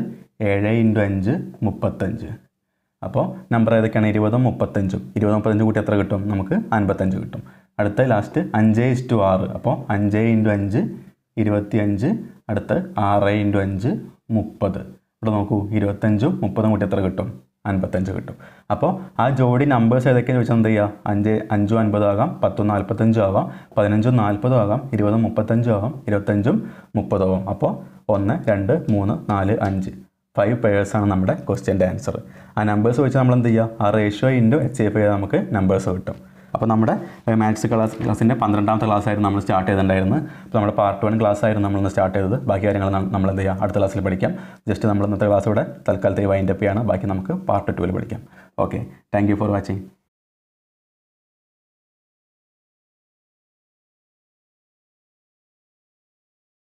A: ഏഴ് ഇൻറ്റു അഞ്ച് മുപ്പത്തഞ്ച് അപ്പോൾ നമ്പർ ഏതൊക്കെയാണ് ഇരുപതും മുപ്പത്തഞ്ചും ഇരുപത് മുപ്പത്തഞ്ച് കൂട്ടി എത്ര കിട്ടും നമുക്ക് അൻപത്തഞ്ച് കിട്ടും അടുത്ത ലാസ്റ്റ് അഞ്ച് ഇസ്റ്റു ആറ് അപ്പോൾ അഞ്ച് ഇൻറ്റു അഞ്ച് ഇരുപത്തി അഞ്ച് അടുത്ത് ആറ് ഇൻറ്റു അഞ്ച് മുപ്പത് ഇവിടെ നോക്കൂ ഇരുപത്തഞ്ചും മുപ്പതും കൂട്ടി എത്ര കിട്ടും അൻപത്തഞ്ച് കിട്ടും അപ്പോൾ ആ ജോഡി നമ്പേഴ്സ് ഏതൊക്കെയാണ് ചോദിച്ചാൽ എന്ത് ചെയ്യുക അഞ്ച് അഞ്ചും അൻപതാകാം പത്തും നാൽപ്പത്തഞ്ചും ആവാം പതിനഞ്ചും നാൽപ്പതും ആകാം ഇരുപതും മുപ്പത്തഞ്ചും ആവാം ഇരുപത്തഞ്ചും മുപ്പതും ആവാം അപ്പോൾ ഒന്ന് രണ്ട് മൂന്ന് നാല് അഞ്ച് ഫൈവ് പേഴ്സാണ് നമ്മുടെ ക്വസ്റ്റ്യൻ്റെ ആൻസർ ആ നമ്പേഴ്സ് ചോദിച്ചാൽ നമ്മൾ എന്ത് ചെയ്യുക ആ റേഷ്യോ ഇൻറ്റു എച്ച് എഫ് ചെയ്താൽ നമുക്ക് നമ്പേഴ്സ് കിട്ടും അപ്പോൾ നമ്മുടെ മാത്സ് ക്ലാസ് ക്ലാസ്സിൻ്റെ പന്ത്രണ്ടാമത്തെ ക്ലാസ്സായിരുന്നു നമ്മൾ സ്റ്റാർട്ട് ചെയ്തിട്ടുണ്ടായിരുന്നത് അപ്പോൾ നമ്മുടെ പാർട്ട് വൺ ക്ലാസ്സായിരുന്നു നമ്മളൊന്ന് സ്റ്റാർട്ട് ചെയ്തത് ബാക്കി കാര്യങ്ങൾ നമ്മൾ എന്ത് ചെയ്യാം അടുത്ത ക്ലാസ്സിൽ പഠിക്കാം ജസ്റ്റ് നമ്മൾ ഇന്നത്തെ ക്ലാസ് ഇവിടെ തൽക്കാലത്തേക്ക് വൈൻഡപ്പ് ചെയ്യാണ് ബാക്കി നമുക്ക് പാർട്ട് ടുവിൽ പഠിക്കാം ഓക്കെ താങ്ക് ഫോർ വാച്ചിങ്